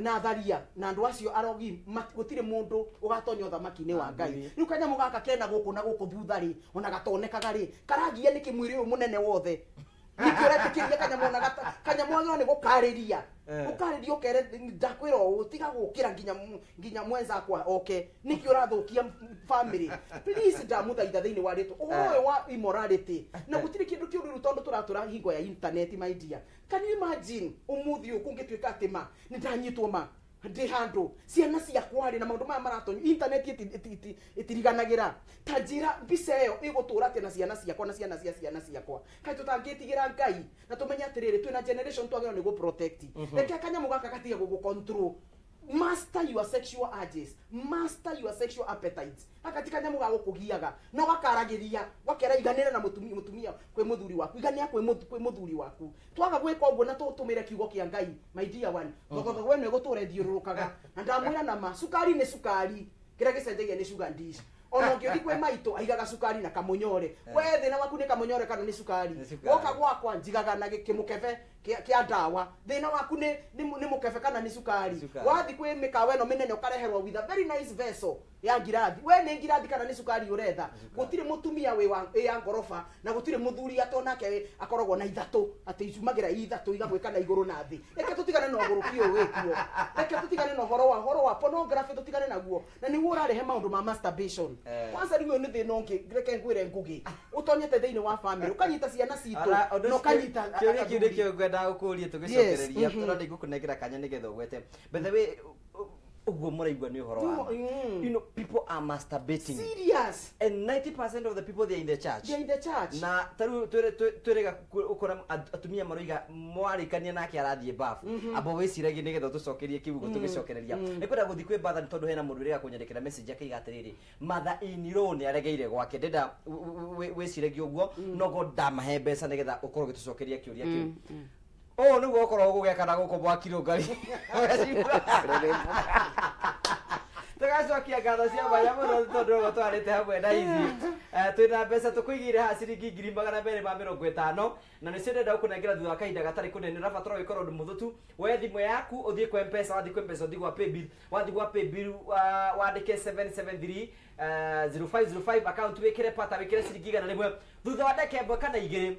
na atharia na andå acio arogi gå tirä må ndå å gatonya å thamaki-inä wa ngai rä u kanyamå gaka kena gå kå na gå kå thutha rä ona gatonekaga rä karangia nä kä mwä rä å må nene wothe nikio retikiririe kanyamwana kanyamwana ni gukariria ukariria eh. ukere ndakwira uu tiga gukira nginya nginya mwenza akwa oke nikio rathukia family please ndamuthaitha thiini wa ritu uhoyo eh. wa immorality eh. na gutiri kindu kiururu tondu turatura hingo ya internet my dear can you imagine umuthi uyu kungituika atima nindanyitwo ma ndä handå ciana cia rä na maå ndå maya maratonywo intaneti ra ta ra mbica tå ra atĩa na ciana ciakwa na ciana cia ciana ciakwa tigä ra ngai na rä atĩrĩrĩ na generation twagä nĩ nä protect mhm. reke kanyamå gaka gatiga gå control master your sexual urges master your sexual appetite akatika nyamu ga gukugiaga no wakaragiria wakera iganira na mutumi mutumia kwe muthuri waku igania kwe muthu kwe muthuri waku twaga gwika uguo na tutumire kiugo kia ngai my dear one thogotho we no gutura thiururukaga na ndamwira na ma sukari ni sukari kira gicenjagia ni sugar dish ona ngiuthi kwe maitå aigaga sukari na kamunyore eh. we na waku nä kamunyore kana ni sukari woka gwakwa njigaga na gikimukebe kia, kia thä thina waku ni ni, ni kana ni sukari wathi kwi mikawa ino minene ukareherwo with a very nice vessel ya ngirathi we ni ngirathi kana ni sukari uretha gutire mutumia wi wa ya ngorofa na gutire muthuri atonake akoragwo na ithatu ati icumagira ithatu igagwika na iguru na thi reke tutigane na uguruki uyu wikuo reke tutigane na horo wa horo wa pornography tutigane naguo na ni urarehe maundu ma masturbation kwanza eh. riu ni thina ungi reke ngwire ngugi utonyete thiini wa family ukanyita ciana citu na ukanyita kiri ndendaga gå kå ria tå gä cokereria tå renda mhm. igå kanya nä getha å gwete bethe uguo muraigua ni uhoro wa mm. you know people are masturbating serious and 90% of the people they in the church they in the church na taru twirega ukora atumia maroiga mwarikania nake arathie bafu mhm. mm -hmm. abo wiciragie tucokerie mm. nikwenda guthi kwä batha nä tondå hena må ndå rä message akaiga atä rä rä matha inirå nä aregeire gwake ndenda ciragi å guo mm. nogo ndamahe mbeca nigetha å korwo gä tå kä å ria kä å nä guo å korwo gå gekana gå kå mwakirå ngari tågacokia ngatho cia mwanya må no tondå å twarä te hamwe na ithi eh, twä na mbeca tå kå igä ire haha ciringi ngiri magana merä ma mä rongo ĩtano na nä cio ndenda gå kå nengera thutha wa kahinda gatarä kå nene ũrabatara gä korwo ndå må thå we woe thimå yaku å thiä kwa mpesa wathiä kwa mpesa å thiä gwa paybill wathiä gwa paybill wandä ke 773 0505 akaunti wä kä re pata wä kä re ciringi igana rä mwe thutha wa ndeke mwe kana igä rä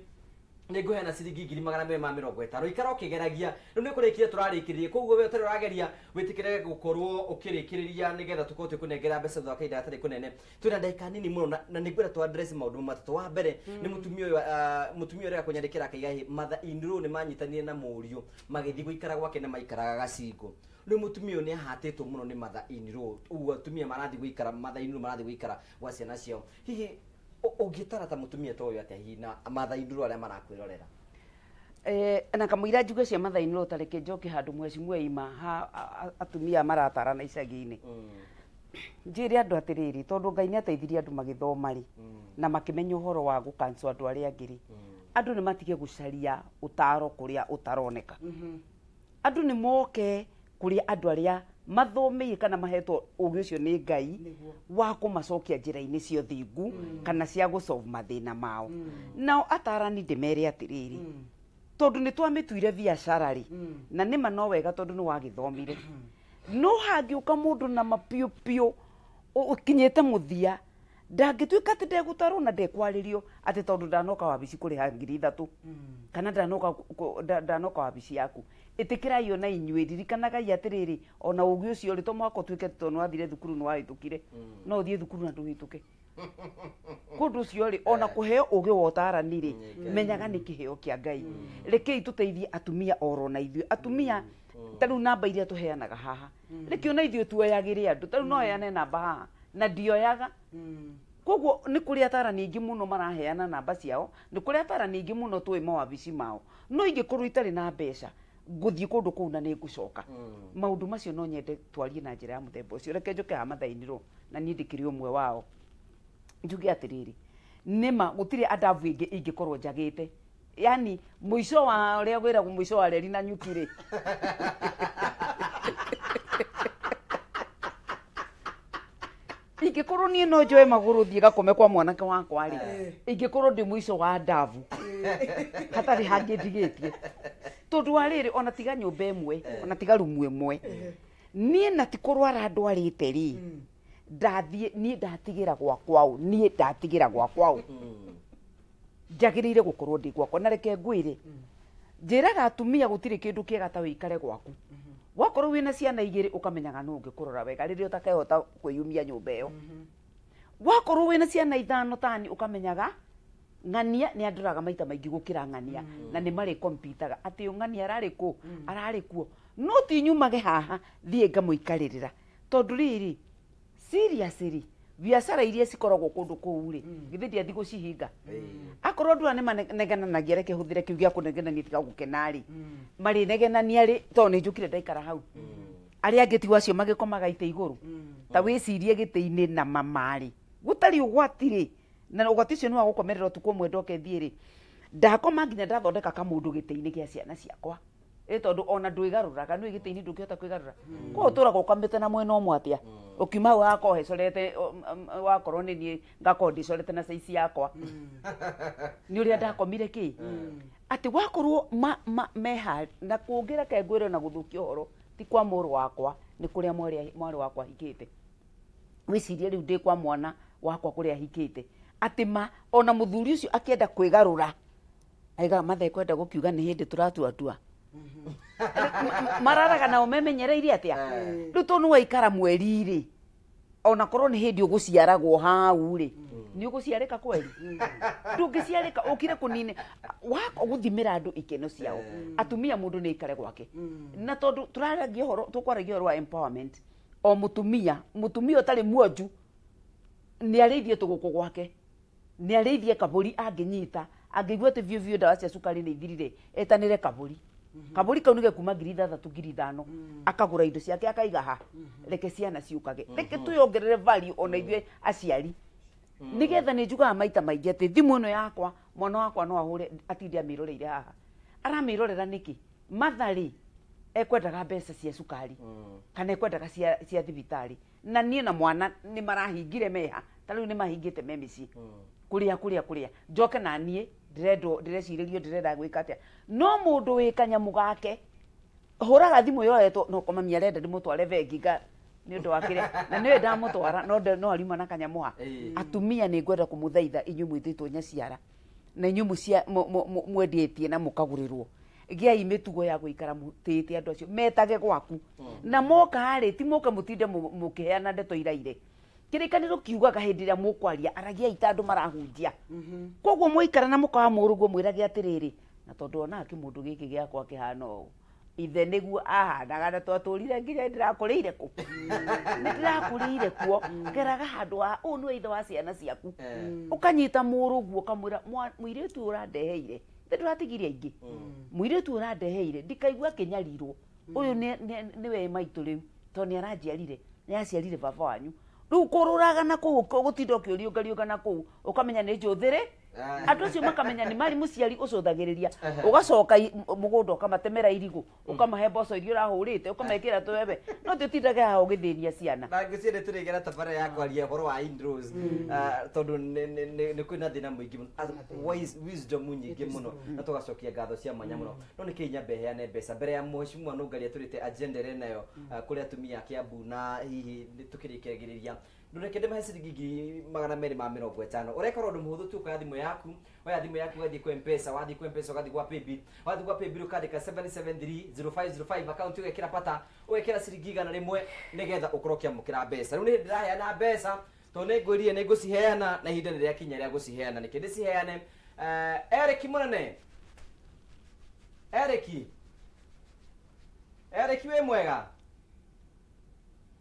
nä ngå heana ciringi ngiri magana merä ma mä rongo ätano ikara å kä geragia rä u nä kå rä kire tå rarä kä rä rie koguo we å tarä rageria wä tä kä re gå korwo å kä rä kä rä ria nä getha tå korwo twä kå nengera mbeca thutha kahinda gatarä kå nene twä na ndagä nini må no na nä ngwenda twa maå ndå matatå wa mbere nä hmm. må tumia ah, må tumia å rega kå nyandä kä ra akaiga matha inå nä manyitanire na må riå magä thiä gå ikara gwake na maikaraga gacingo rä mutumia å nä ahatä two må no nä matha inrå uguo atumia marathiä gå ikara matha inrå marathiä gå ikara gwa ciana ciao hihi ũngĩtarata mũtumia ta ũyũ atĩa hihi na mathai ndũrũ arĩa marakwĩrorera eh, na kamũira njuge cia mathai ro tareke njoke handũ mweci mweima ha atumia na icagi-inĩ mm. njĩre andũ atĩrĩrĩ tondũ ngai nĩ ateithirie andũ magĩthoma mm. na makĩmenya ũhoro wa gũkancwo andũ arĩa angĩ rĩ mm. andũ nĩ matige gũcaria ũtaro kũrĩa ũtaroneka mm -hmm. andũ nĩ moke kũrĩa andũ arĩa mathomeire kana mahetwo ũgĩ ũcio nĩ ngai wa kũmacokia njĩra-inĩ cia ũthingu mm. kana cia gũ solve mao mm. nao atarani ndĩmere atĩrĩrĩ mm. tondũ nĩ twamĩtuire biacara rĩ na ni ma no wega tondu ni wagithomire no uka mũndũ na mapiũ piũ ũkinyĩte mũthia ndangĩtuĩka atĩ ndegũtarwo na ndekwarĩrio ati tondu ndanoka wabici kũrĩha ngiri ithatũ kana ndanoka ndanoka wabici yaku itikirai ona inyuĩ ririkanagai atĩrĩrĩ ona ũgĩ ũcio ũrĩ to mwaka ũtuĩke tondũ nĩwathire thukuru nĩwahĩtũkire mm. no ũthiĩ thukuru na ndũhĩtũke kundu ũcio rĩ ona kũheo ũgĩ wa ũtarani rĩ mm. menyaga nĩ kĩheo kĩa ngai mm. rekei tũteithie atumia oro na ithuĩ atumia tarĩu namba iria tũheanaga haha reke ona ithuĩ tuoyagĩre andũ tarĩu no heane namba haha na ndioyaga koguo nĩ kũrĩ atarani aingĩ mũno maraheana namba ciao nĩ kũrĩ atarani aingĩ mũno tũĩ mawabici mao no ingĩkorwo itarĩ na mbeca guthi kundu kuu na ni ngucoka maundu mm. macio no nyende twarie na njira ya muthemba ucio reke njuke ha mathainiro na ni ndikiri umwe wao njuge atiriri nima gutire adavu inge ingikorwo njagite yani muico wa uria gwira muico wa reri na nyuki ri ingikorwo nie no njoe maguru thie gakome kwa mwanake wakwa ri eh. ingikorwo ndi muico wa adavu eh. hatari hangi ndigitie tondu wa riri ona tiga ä mwe eh. ona tiga rumu mwe eh. niä na ti kå rwara ndwarä te rä hmm. ndathiä niä ndatigä ra gwakwao niä ndatigä ra gwakwao hmm. njagä rä ire gå korwo ndä gwakwa na reke ngwä rä hmm. njä raga atumia gå tirä kä ndå kä ega ta wä ikare gwaku wakorwo wä na ciana igä rä å kamenyaga no å ngä kå rora wega rä rä å takehota kwä yumia nyå mba ä yo wakorwo wä na ciana ithano tani å kamenyaga ngania ni andoraga maita maingi gukira ngania mm. na ni mari kompitaga ati å ngania ararä kå mm. ararä kuo no ti nyumage haha thie ngamuikaririra tondu riri seriously tondå rä biacara iria cikoragwo kundu kuu ri mm. githä ndiathi gå cihinga akorwo ndura nä manegenanagia reke hå thä re kä u gä a kå negenania tiga gå kena rä mm. marä negenania rä tondå nä njå ndaikara hau mm. arä angä tigwo acio magä komaga itä ta wä cirie gä tä na mamari gutari tarä na ũgoti cio nĩ wa gũkomerera mwendo ke thiri thiĩ rĩ ndakoma nginya ndathondeka kamũndũ gĩtĩ-inĩ gĩa ciana ciakwa e tondu ona ndwĩgarũraga nĩ gĩtĩ-inĩ ndũngĩhota ko tura ũtũraga ũkomete na mwena ũmwe atĩa hmm. ũkiuma hau gakorwo hecorete um, um, wakorwo nĩ niĩ ngakorwo ndĩcorete na caici yakwa ni hmm. nĩ ũrĩa ndakomire kĩ hmm. atĩ wakorwo meha na ke kengwĩre na gũthũkia ũhoro ti kwa muru wakwa ni kuria mwari mwari wakwa ahikĩte wĩcirie rĩu ndĩ kwa mwana wakwa kũrĩa ahikĩte atä ma ona må thuri å cio akä kwä garå ra aigaga matekwenda gå kiuga nä hä ndä tå ratuatua mm-hmm. mararaga nao memenyereire atä a eh. rä u to nä waikara mweri-rä ona korwo nä hä ndä å gå ciaragwo hau-rä mm-hmm. nä å gå ciarä ka kweri mm-hmm. ndå ngä ciarä ka å kire kå nine gå thimä ra andå ikeno ciao eh. atumia må ndå nä aikare gwake na tondå tå raragia å horo tå kwaragia å horo wa empowerment o må tumia må tumia å tarä mwonju nä arä ithie tå gå kå gwake nä arä kaburi angä nyita angä igua atä biå biå ndawa cia cukari nä ithirire etanä re kaburi mhm. kaburi kau nä gekuma ngiri ithathatå ngiri ithano mhm. akagå ra indo ciake akaiga ha mhm. reke ciana ciukage reke tå yongerere value ona ithuä aciari nä getha nä njugaga maita maingä atä thimå ä no yakwa mwana wakwa no ahå re atinde amä roreire haha aramä rorera nä kä matharä ekwendaga mbeca cia cukari kana ekwendaga cia thibitarä na niä na mwana nä marahingire meha ta rä u nä mahingä memisi hmm. kå rä a kå rä a kå rä a njoke na niä ndärendwo ndärecirä rio ndärenda gwä ka atä no må ndå wä kanyamå gake hå raga thimå yoretwo no komami arenda ndä må tware bengi nga nä å ndå wa kä rä a na nä ndamå twara no ariuma na kanyamå ha atumia nä ngwenda kå må thaitha inyuä mwä twä two nyaciara na inyuä mwendä tie na må kagå rä rwo giai mitugo ya guikara mutite andu acio metage gwaku mm. na moka harä ti moka mutinde mukiheana ndeto iraire kirikaniro kiugaga hindi ria mukwaria aragia itandu marahudia marahunjia muikara mhm. mwikara na mukawa muruguo mwirage atiriri na tondu ona ki mundu giki giakwa kihana ũũ ithe niguo ahanaga na twaturire nginya ndirakuriire ku mhm. ndirakuriire kuo mhm. geraga handu wa ũũ nĩwe ithe wa ciana ciaku eh. ũkanyita mũrũguo kamwĩra mũirĩtu ũrandeheire nĩ ndũratigirie aingĩ mm. mũirĩtu ũrandeheire ndikaigua akĩnyarirwo mm. ni we maitu riu to ni aranjiarire ni aciarire baba wanyu rä u kå rå raga na kå u å å gå tinda kä kuu gutinda ukiuriungariunga na nä njå thä rä Ah. andå acio makamenya nä marimå ciari å cå thagä rä ria å gacoka må gå nda å kamatemera irigå å kamahe mboco iria å rahå rä te å kamekä ra no tä tindage haha å gä thä ria ciana na ngä tå rä gera tabara ya kwaria å horo wa tondå nä kwä na thä na må ingä må nyingä må no na tå gacokia ngatho cia mwanya må hmm. no no nä kä inya heane mbeca mbere ya mheshimua nå ngaria tå rä te ajendere nayo hmm. ah, kå rä atumia kä ambu na hihi tå kä rä kegä rä ria ndureke ndä mahe ciringi magana merä ma mä rongo ätano å rekora å ndå må hå thå tu ũkoya thimå yaku oya thimå yaku ũgathiä kwa mpesa wathiä kwa mpesa ũgathiä kwa paybill wathiä gwa paybill ũkandä ka 773050 akaunti ũgekä ra bata ũgekä ra ciringi igana rĩmwe nĩgetha ũkorwo ũkĩamå kä ra mbeca rĩu nä ndĩraheana mbeca to nä ngwä rire nä ngå na ihinda nä rä akinya rä a gå ciheana nä kä ndä ciheane erik eh, månene erik erik wä mwega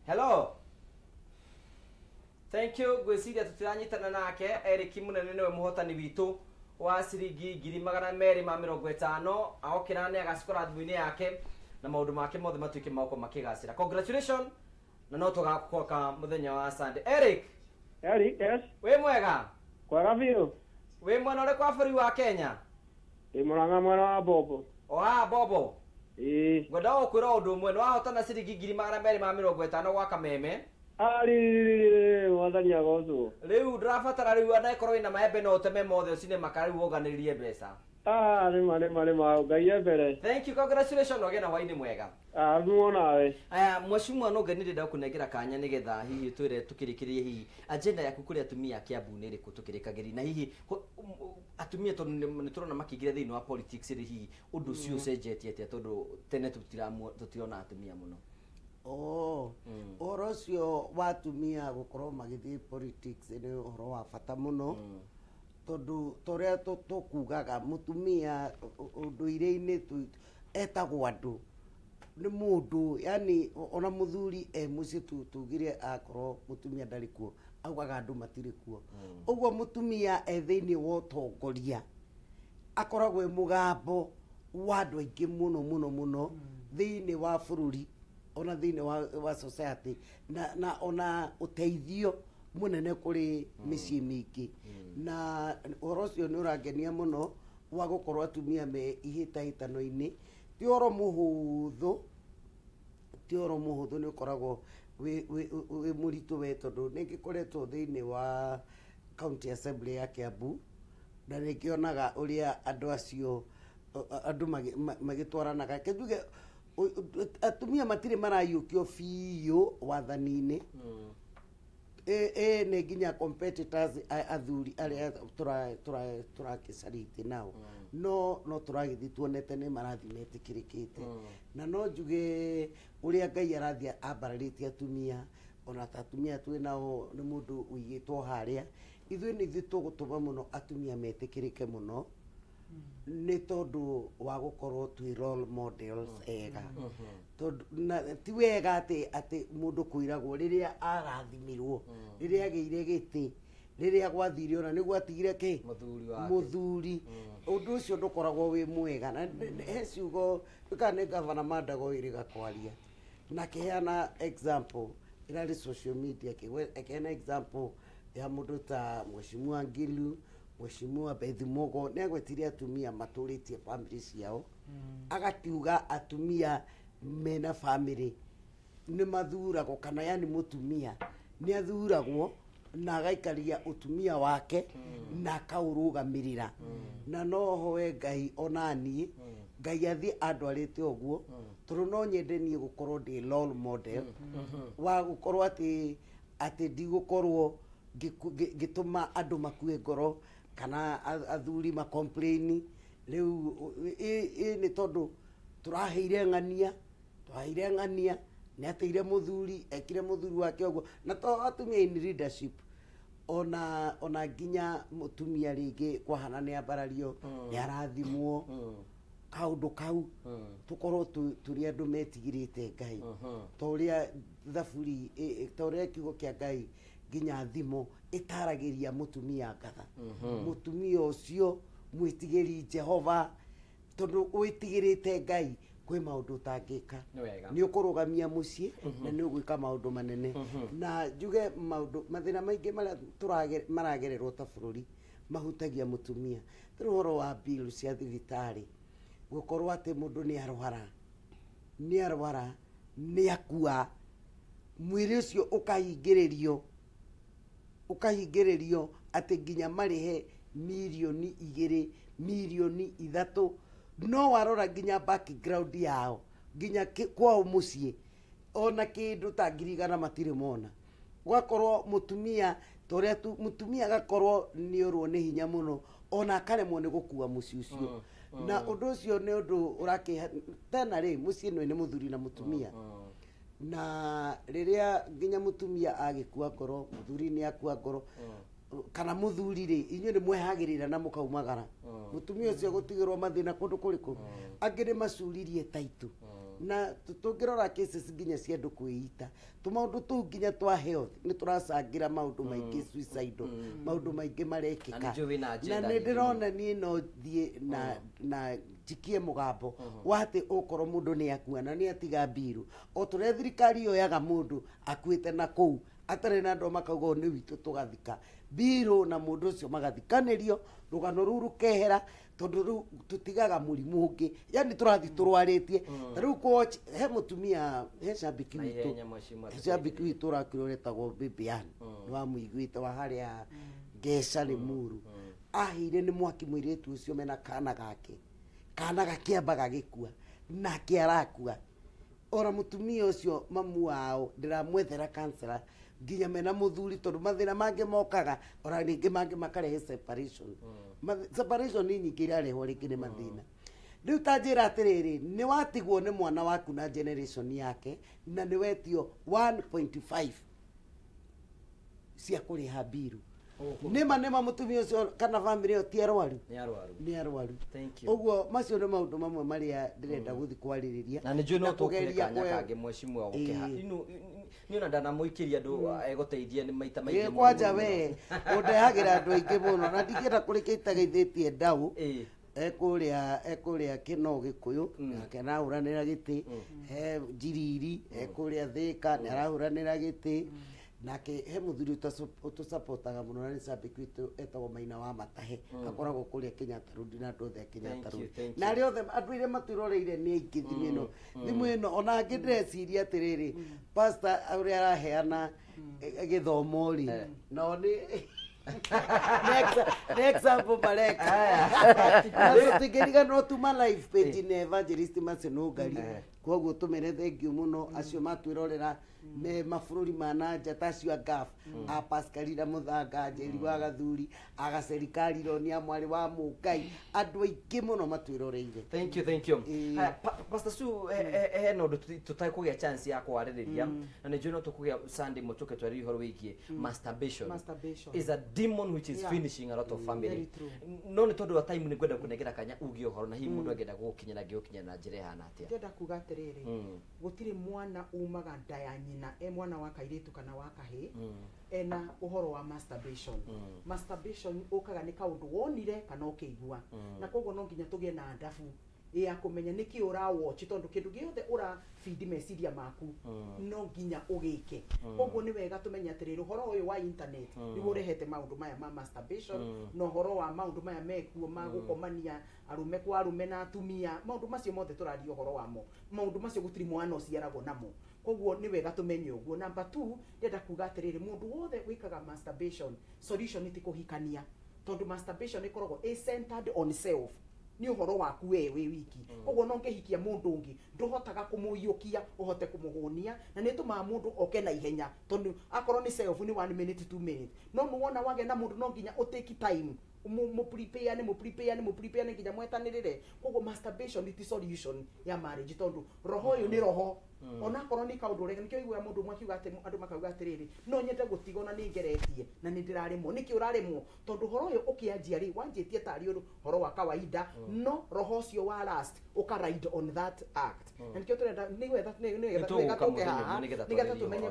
hello thank you tå tiranyitana nake eriki munene må hotani witå wa ciringi ngiri magana merä ma mĩrongo ĩtano aokĩra nĩ agacikora thimũ-inĩ yake na ndå make mothe matuĩke maoko makĩgacĩra congratulation na no må thenya wa sunday eric eric yes wĩ mwega kwega biũ wĩ mwena ũrĩkũ wa bũrũri wa kenya ĩ mũranga mwena wa bombo oha bombo ĩĩ ngwenda gũkwĩra ũndũ ũmwe nĩ wahotana ciringi ngiri magana merĩ ma mĩrongo ĩtano gwa kameme ari wathani agocu riu ndirabatara riu anaikorwo wina maembe no ũteme mothe ũcine makara riu woganĩrĩrie mbeca Ah, rĩma rĩma rĩma ngai ebere thank you congratulations ũgĩe na hwainĩ mwega aruo ah, nawe aya mwacimu ano ngai nĩ ndĩenda kũnengera kanya nĩgetha hihi twĩre tũkĩrĩkĩrĩrie hihi ajenda yaku kũrĩ atumia kĩambu nĩ ĩrĩkũ tũkĩrĩkagĩria na hihi atumia tondũ nĩ tũrona makĩingĩra thĩinĩ wa politics rĩ hihi ũndũ ũcio mhm. ũcenjetie atĩa tondũ tene tũtirona atumia mũno oh mm. oro cio watumia gukorwo magithii politics å horo wa bata muno mm. tondu toria tukugaga mutumia unduire-ini etagwo andå nä må ndå yani ona må thuri e må ciä tu tugire akorwo må tumia ndarä kuo augaga andå matirä kuo å mm. guo må tumia e thä inä wa å tongoria akoragwo e må gambo wa andå aingä må no må no må no mm. thä inä wa bå rå ri ona thini wa, wa society na, na ona uteithio munene kuri mici mm. mingi mm. na uhoro ucio ni urangenia muno wa gukorwa atumia me ihitahitano-ini ti uhoro muhuthu ti uhoro muhuthu ni ukoragwo wi muritu we tondu ningikoretwo thini wa county assembly ya kiambu na ningionaga uria andu acio andu magitwaranaga magi, atumia matirä maraiukio biå wathani-inä mm. e, e, nä nginya competitors athuri tura tura kisariti nao hmm. no no tå ragä thiä tuonete nä marathiä metä kä rä kä te hmm. na no njuge å rä a ngai arathiä ambararä atumia ona ta atumia twä nao nä må ndå å igä two harä a ithuä nä ithuä tå gå tå ma må no atumia metä kä rä ke må no nä tondå wa gå korwo twä role models mm. ega mm-hmm. tondå ti wega atä atä må ndå kå iragwo rä rä a arathimirwo rä mm. rä a agä ire gä tä rä rä a gwathire ona nä gwatigire kä må thuri å mm. ndå å cio ndå koragwo wä mwega na he ciugo kana nä ngavana mandagwo ä rä gakwaria na akäheana example ä rarä social media akäheana example ya må ta mwecimu wa ngilu mheshimiwa Beth Mugo nä agwetire atumia matå rä tie bamä ciao mm. agatiuga atumia mena bamä nä mathuragwo kana yani mutumia nä athuragwo na agaikaria utumia wake mm. na akaurũgamĩrĩra mm. na no hoe ngai ona mm. ngai mm. athiĩ oguo mm. tondũ no nyende niĩ gũkorwo ndĩ lol model mm. wa gũkorwo ati atĩ ndigũkorwo ngĩtũma andũ makue ngoro kana athuri ma makomplaini riu i ni tondu turaheire ng'ania twaheire ng'ania nä ateire må thuri ekire må thuri wake å guo na to atumia in leadership ona ona nginya må tumia rä ngä kwahana nä ambarario mm. nä arathimwo mm. kaå ndå kau mm. tå korwo tå rä andå te ngai toria rä a thaburi to rä a kiugo kä a ngai nginya thimo itaragiria mutumia ngatha mutumia mhm. ucio mwitigiri jehova tondu witigirite ngai kwä maå ndå å tangä ka nä å kå rå gamia må ciä mhm. na nä å gwä ka maå ndå manene mhm. na njuge mathä mathina maingä marä a maragererwo ta bå rå ri mahutagia må tumia tä horo wa bill cia thibitarä gå korwo atä må ndå nä arwara nä arwara nä akua mwä rä å cio å kahingä rä rio ukahingiririo ati nginya marihe mirioni igiri mirioni ithatu no warora nginya background yao nginya kwao mucii ona kindu ta ngirigana igana matirä mona gwakorwo mutumia toria tu mutumia agakorwo nä orwo nä hinya muno ona akaremwo nä gukua muci ucio mm, mm. na undu ucio nä undu urakä tena rä mucii nwe nä muthuri na mutumia mm, na riria nginya mutumia agikua ngoro muthuri ni akua ngoro mm. kana muthuri ri inyu ni mwehagirira na mukaumagara mutumia mm. kå ndå kå rä mm. kå angä ni macuririe taitu na ngä rora nginya cia maå ndå tå u nginya twa health ni turacangira maundu maingi suicidal maundu maingi marekika na ni na nie no thie na njikie mugambo uh-huh. wati ukorwo mundu ni akua na ni atiga mbiru o turia thirikari yoyaga mundu akuite na kuu atari na andå makauga nä witå tå gathika mbirå na må ndå å cio magathikanirio rå gano rå u rå kehera tondå rä u tå tigaga må rimå å ngä yani tå rathiä mm. tå rwarä tie mm. ta rä u he må tumia he cambiki witå cambiki witå rakirä retagwo bibian mm. nä wamå te wa harä a ngeca rä muru aheire nä mwaki må irä tu å cio mena kana gake kana gä gikua nake arakua ona mutumia ucio mamu wao ndä ramwethera nginya mena muthuri tondu na mangi mokaga ona mangä mangi makarehe separation mm. separation ni nyingi irarehwo ringi ni mathina mm. riu ta rä atiriri ni watigwo ni mwana waku na generation yake na ni wetio 1.5 cia ha biru nä ma nä ma må tumia å cio kana bamä rä ä yo ti arwaru nä arwaru å guo macio nä maå ndå mamwe marä a ndä renda mm. gå thiä kwarä rä ria na kwanja we å ndehagä ra andå aingä må no na ndingä kå rä kä itagaithä tie ndaå ekuria ekuria kino gikuyu nake arahuranira giti mm. he njiriri mm. ekuria thika ni arahuranira giti nake he muthuri utusapotaga muno na ni cambiki etagwo maina wa matahe hmm. akoragwo kuria Kenyatta Road na andå othe a Kenyatta Road na arä othe andå airä matwiroreire nä aingä thimå ä no thimå ä no ona ngä ndĩreciria atä rä rä pasta å rä a araheana gä thomo rä nao nä tingä no tuma live page ne eh. evangelist ngari eh. koguo tå mere thengiå må no hmm. acio matwä rorera me mabũrũri ma na tacio agaf mm. a pascalina mũthanga njeri wa gathuri aga serikali ronia mwarĩ wa må ngai andå aingä må thank you thank you eh. pastor su he na ũndũ tũtakũgĩa chance ya kwarĩrĩria mm. na nĩ njũĩ no tũkũgĩa sunday mũtũke twarĩrie ũhoro wĩgiĩ mm. masturbation is a demon which is yeah. finishing a lot of family no nä tondå wa time nĩ ngwenda kũnegera kanya uge ũhoro na hihi ndå angenda gå angĩgũkinyĩra na njĩra ĩhana atĩa ndĩrenda kuga mwana umaga nda ya nyina nyina e mwana wa kairitu kana wa kahä mm. ena uhoro wa masturbation mm. masturbation ukaga ni kaundu wonire kana å kä igua mm. na koguo no nginya tå gä na ndabu ya kumenya niki ura watch tondu kindu giothe ura feed meciria maku mm. no nginya ugike koguo mm. ni wega tumenya atiriri ruhoro uyu wa internet mm. ni urehete maundu maya ma masturbation no horo wa maundu maya mekuo ma gukomania arume kwa arume na atumia maundu macio mothe turaria horo wamo maundu macio gutiri mwana uciaragwo namo koguo ni wega tumenye menye å guo namba two ndenda kuga atä rä wothe wikaga masturbation solution nä tä hikania tondå masturbation ä koragwo centered on self nä å horo waku we wä wiki koguo mm. no ngä hikia må ndå å ngä ndå hotaga kå må iå å hote kå må gånia na nä tå maga må ndå oke na ihenya tondå akorwo nä nä no nä wona wagä na må ndå no nginya å take må prepeane nginya mwetanirire koguo masturbation nä ti solution ya marriage tondu roho å yå nä roho mm. ona korwo nä kaå rega nä kä oiguaga må ndå ũmwe makauga atä no nyende gå tiga ona nä ngeretie na nä ndä raremwo nä kä å raremwo tondå horo å yå å kä anjia rä tie tarä å horo wa kawaida mm. no roho cio wa last å on that act mm. na nä kä o tå renda nä getha tå ke haha nä getha tå menye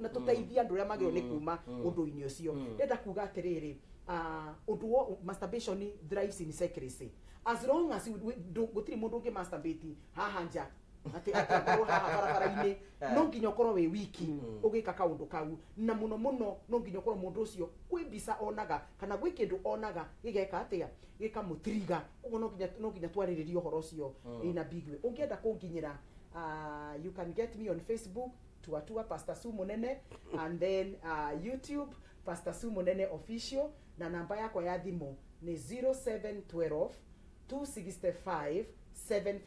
na tå teithie andå arä a magä rwo kuma å ndå-inä å cio ndenda kuga atä rä uh, masturbation drives in secrecy. As long as we don't go through Mudoki masturbating, ha hanja. Eh. no ginyokoro we wiki mm. oge kaka undo kau na muno muno no ginyokoro modosio kwe bisa onaga kana kwe kendo onaga yege katea yeka mutriga ugo no ginya no ginya tuare ririo horosio mm. ina bigwe oge da kong ginyira uh, you can get me on Facebook tuatua Pastor Sumo Nene and then uh, YouTube Pastor Sumo Nene Official na namba yakwa ya thimå ni 0712 265 746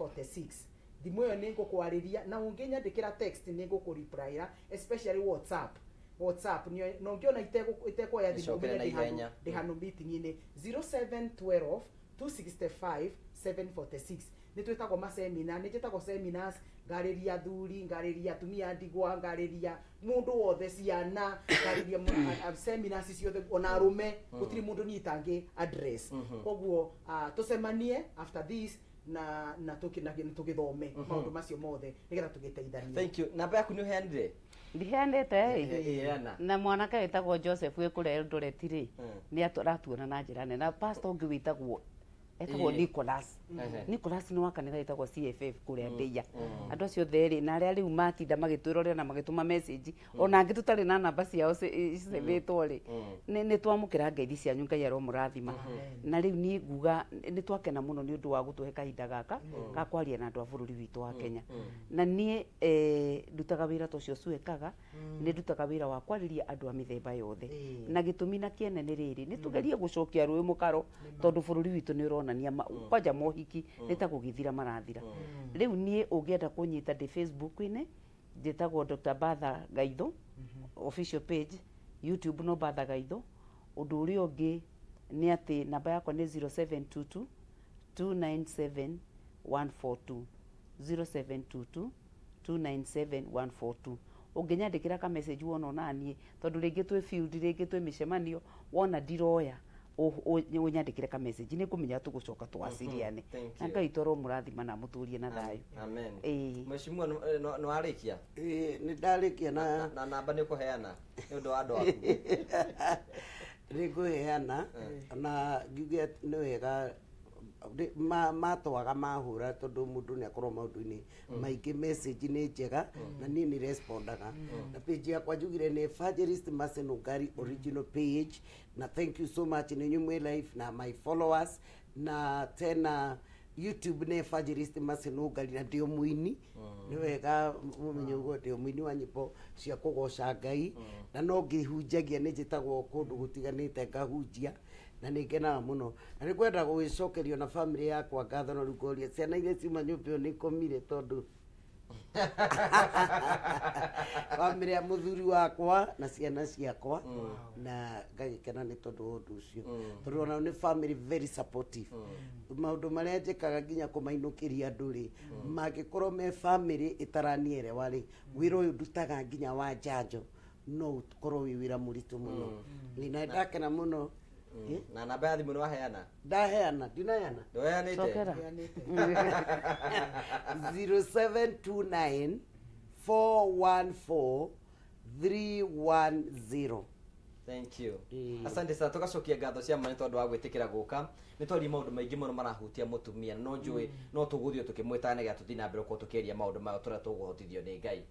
thimå ä yo nä ngå kwarä ria na å ngä nyandä kä ra nä ngå kå especially whatsapp whatsapp no ngio ona itekwoya thimå ndä hano meeting-inä 0712 265 746 nä twä tagwo masemina nä njä seminars ngarĩria athuri ngarĩria atumia a ndigwa ngarĩria mundu wothe ciana ngarĩria mm. seminars ciothe ona arume mm. gũtirĩ mundu niĩ itangĩ address mm-hmm. koguo uh, tucemanie after this na na tugithome maundu mm-hmm. macio mothe nigetha tugiteithanie thank you namba yaku ni uheanire ndiheanĩte na mwanake wĩtagwo joseph wĩkũre eldoret rĩ mm. nĩ aratuona na njĩra nene na pastor ũngĩ wĩtagwo etagwo Nicholas Nicholas ni wa kanitha etagwo CFF kuria mm, ndeia mm. andu acio theri na aria riu matinda magitwirorera na magituma message mm. ona angi tutari na namba ciao civitwo ri ni twamukira ngeithi cianyu ngai aro murathima mm-hmm. na riu ni nguga ni twakena muno ni undu wa gutuhe kahinda gaka ga kwaria na andu a bururi witu wa Kenya na ni eh, ndutaga wira to cio cuekaga ni ndutaga wira wa kwariria andu a mithemba yothe na gitumi na kienene riri ni tugerie mm-hmm. gucokia rwi mukaro tondu bururi witu ni urona kuonania mm. kwanja mohiki mm. nä ta gå gä thira marathira mm. rä u niä å ngä enda kå nyita ndä facebook-inä njätagwo dr batha gaithå mm-hmm. official page youtube no batha gaitho å ndå å rä a å ngä nä atä namba yakwa nä 0722 297 142 0722 ra 142 unginyandikira ka message wona naniä tondu ringi twi field ringi twi cemanio wona ndiroya unyandikire ka message ni ngumenya tugucoka twaciriane mm-hmm. na ngai toro murathima na muturie na thayo amen mheshimiwa no arikia eh ni ndarikia na na namba ni kuheana ni undu wa andu aku ni kuheana eh. na ngiuge ni wega matwaga mahura tondu mundu ni akorwo maundu-ini mm. maingi message ni njega mm. na ni ni respondaga mm. na page ya kwa jugire ni evangelist gari original page na thank you so much ni nyumwe life na my followers na tena youtube nä evangelist macinångari na ndä muini ni wega må menye guo ndä wa nyipo cia kå ngai na no ngä ni nä kundu gutiganite kå ngahunjia na nä ngenaga må no na nä kwenda gå gä cokerio na bamä yakwa ngatho na rukoria ciana irä ciuma nyå mba ä yo nä komire tondå bamä rä a må thuri wakwa na ciana ciakwa mm. na ngagäkena nä tondå wa å ndå å cio mm. tondå onao nä mm. maå ndå marä a njä kaga nginya kå mainå kä ria andå rä mangä korwo me bamä rä ä taranierewa rä wä ra å yå ndutaga nginya wa njanjo no å korwo wä wä ra må ritå må no na ndakena må no Hmm. na namba ya thimå nä waheana ndaheana ndinaheana ndoyanä te thank you mm. asante sana tugacokia ngatho cia mane tondu wa gwĩtĩkĩra gũka nĩ twaria maũndũ maingĩ mũno marahutia mũtumia no njũĩ mm. no tũgũthio tũkĩmwĩtanagia tũthiĩ na mbere ũkorwo tũkĩaria maũndũ mayo tũrĩa tũgũhotithio nĩ ngai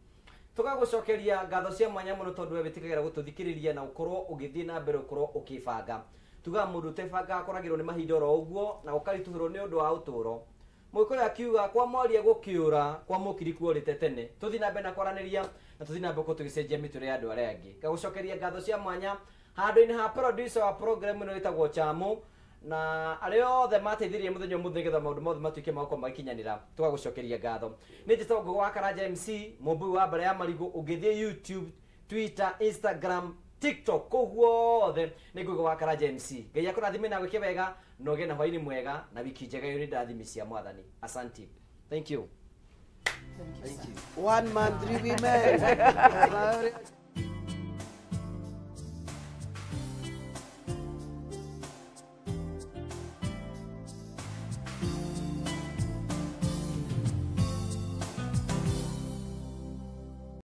tũgagũcokeria ngatho cia mwanya mũno tondũ we wĩtĩkagĩra gũtũthikĩrĩria na ũkorwo ũgĩthiĩ na mbere ũkorwo ũkĩbanga tuga må ndå tebangaga akoragä rwo nä mahinda oro å na gå karitå hä rwo nä å ndå wa å tå akiuga kwa moria gå kä kwa mukiri kiriku å rä te tene tå thiä nambe na kwaranä ria na tuthi na nambe kå tå gä cenjia mä tå re ya andå arä a angä ngatho cia mwanya handu inä ha producer wa program ino no chamu na arä othe mateithä må thenya må thenya getha maå mothe matuike mako magakorwo magäkinyanä ra tå gagå cokeria ngatho nä njä tagwo ngå mc må wa mbare ya marigå å youtube twitter instagram tiktok koguothe nä ngå wa kara james ngai akå thime na gwä ke wega no å gä na hwainä mwega na wiki njega yå nä ndathimi cia mwathani asanti thank you. Thank you, Thank you. One man, three women.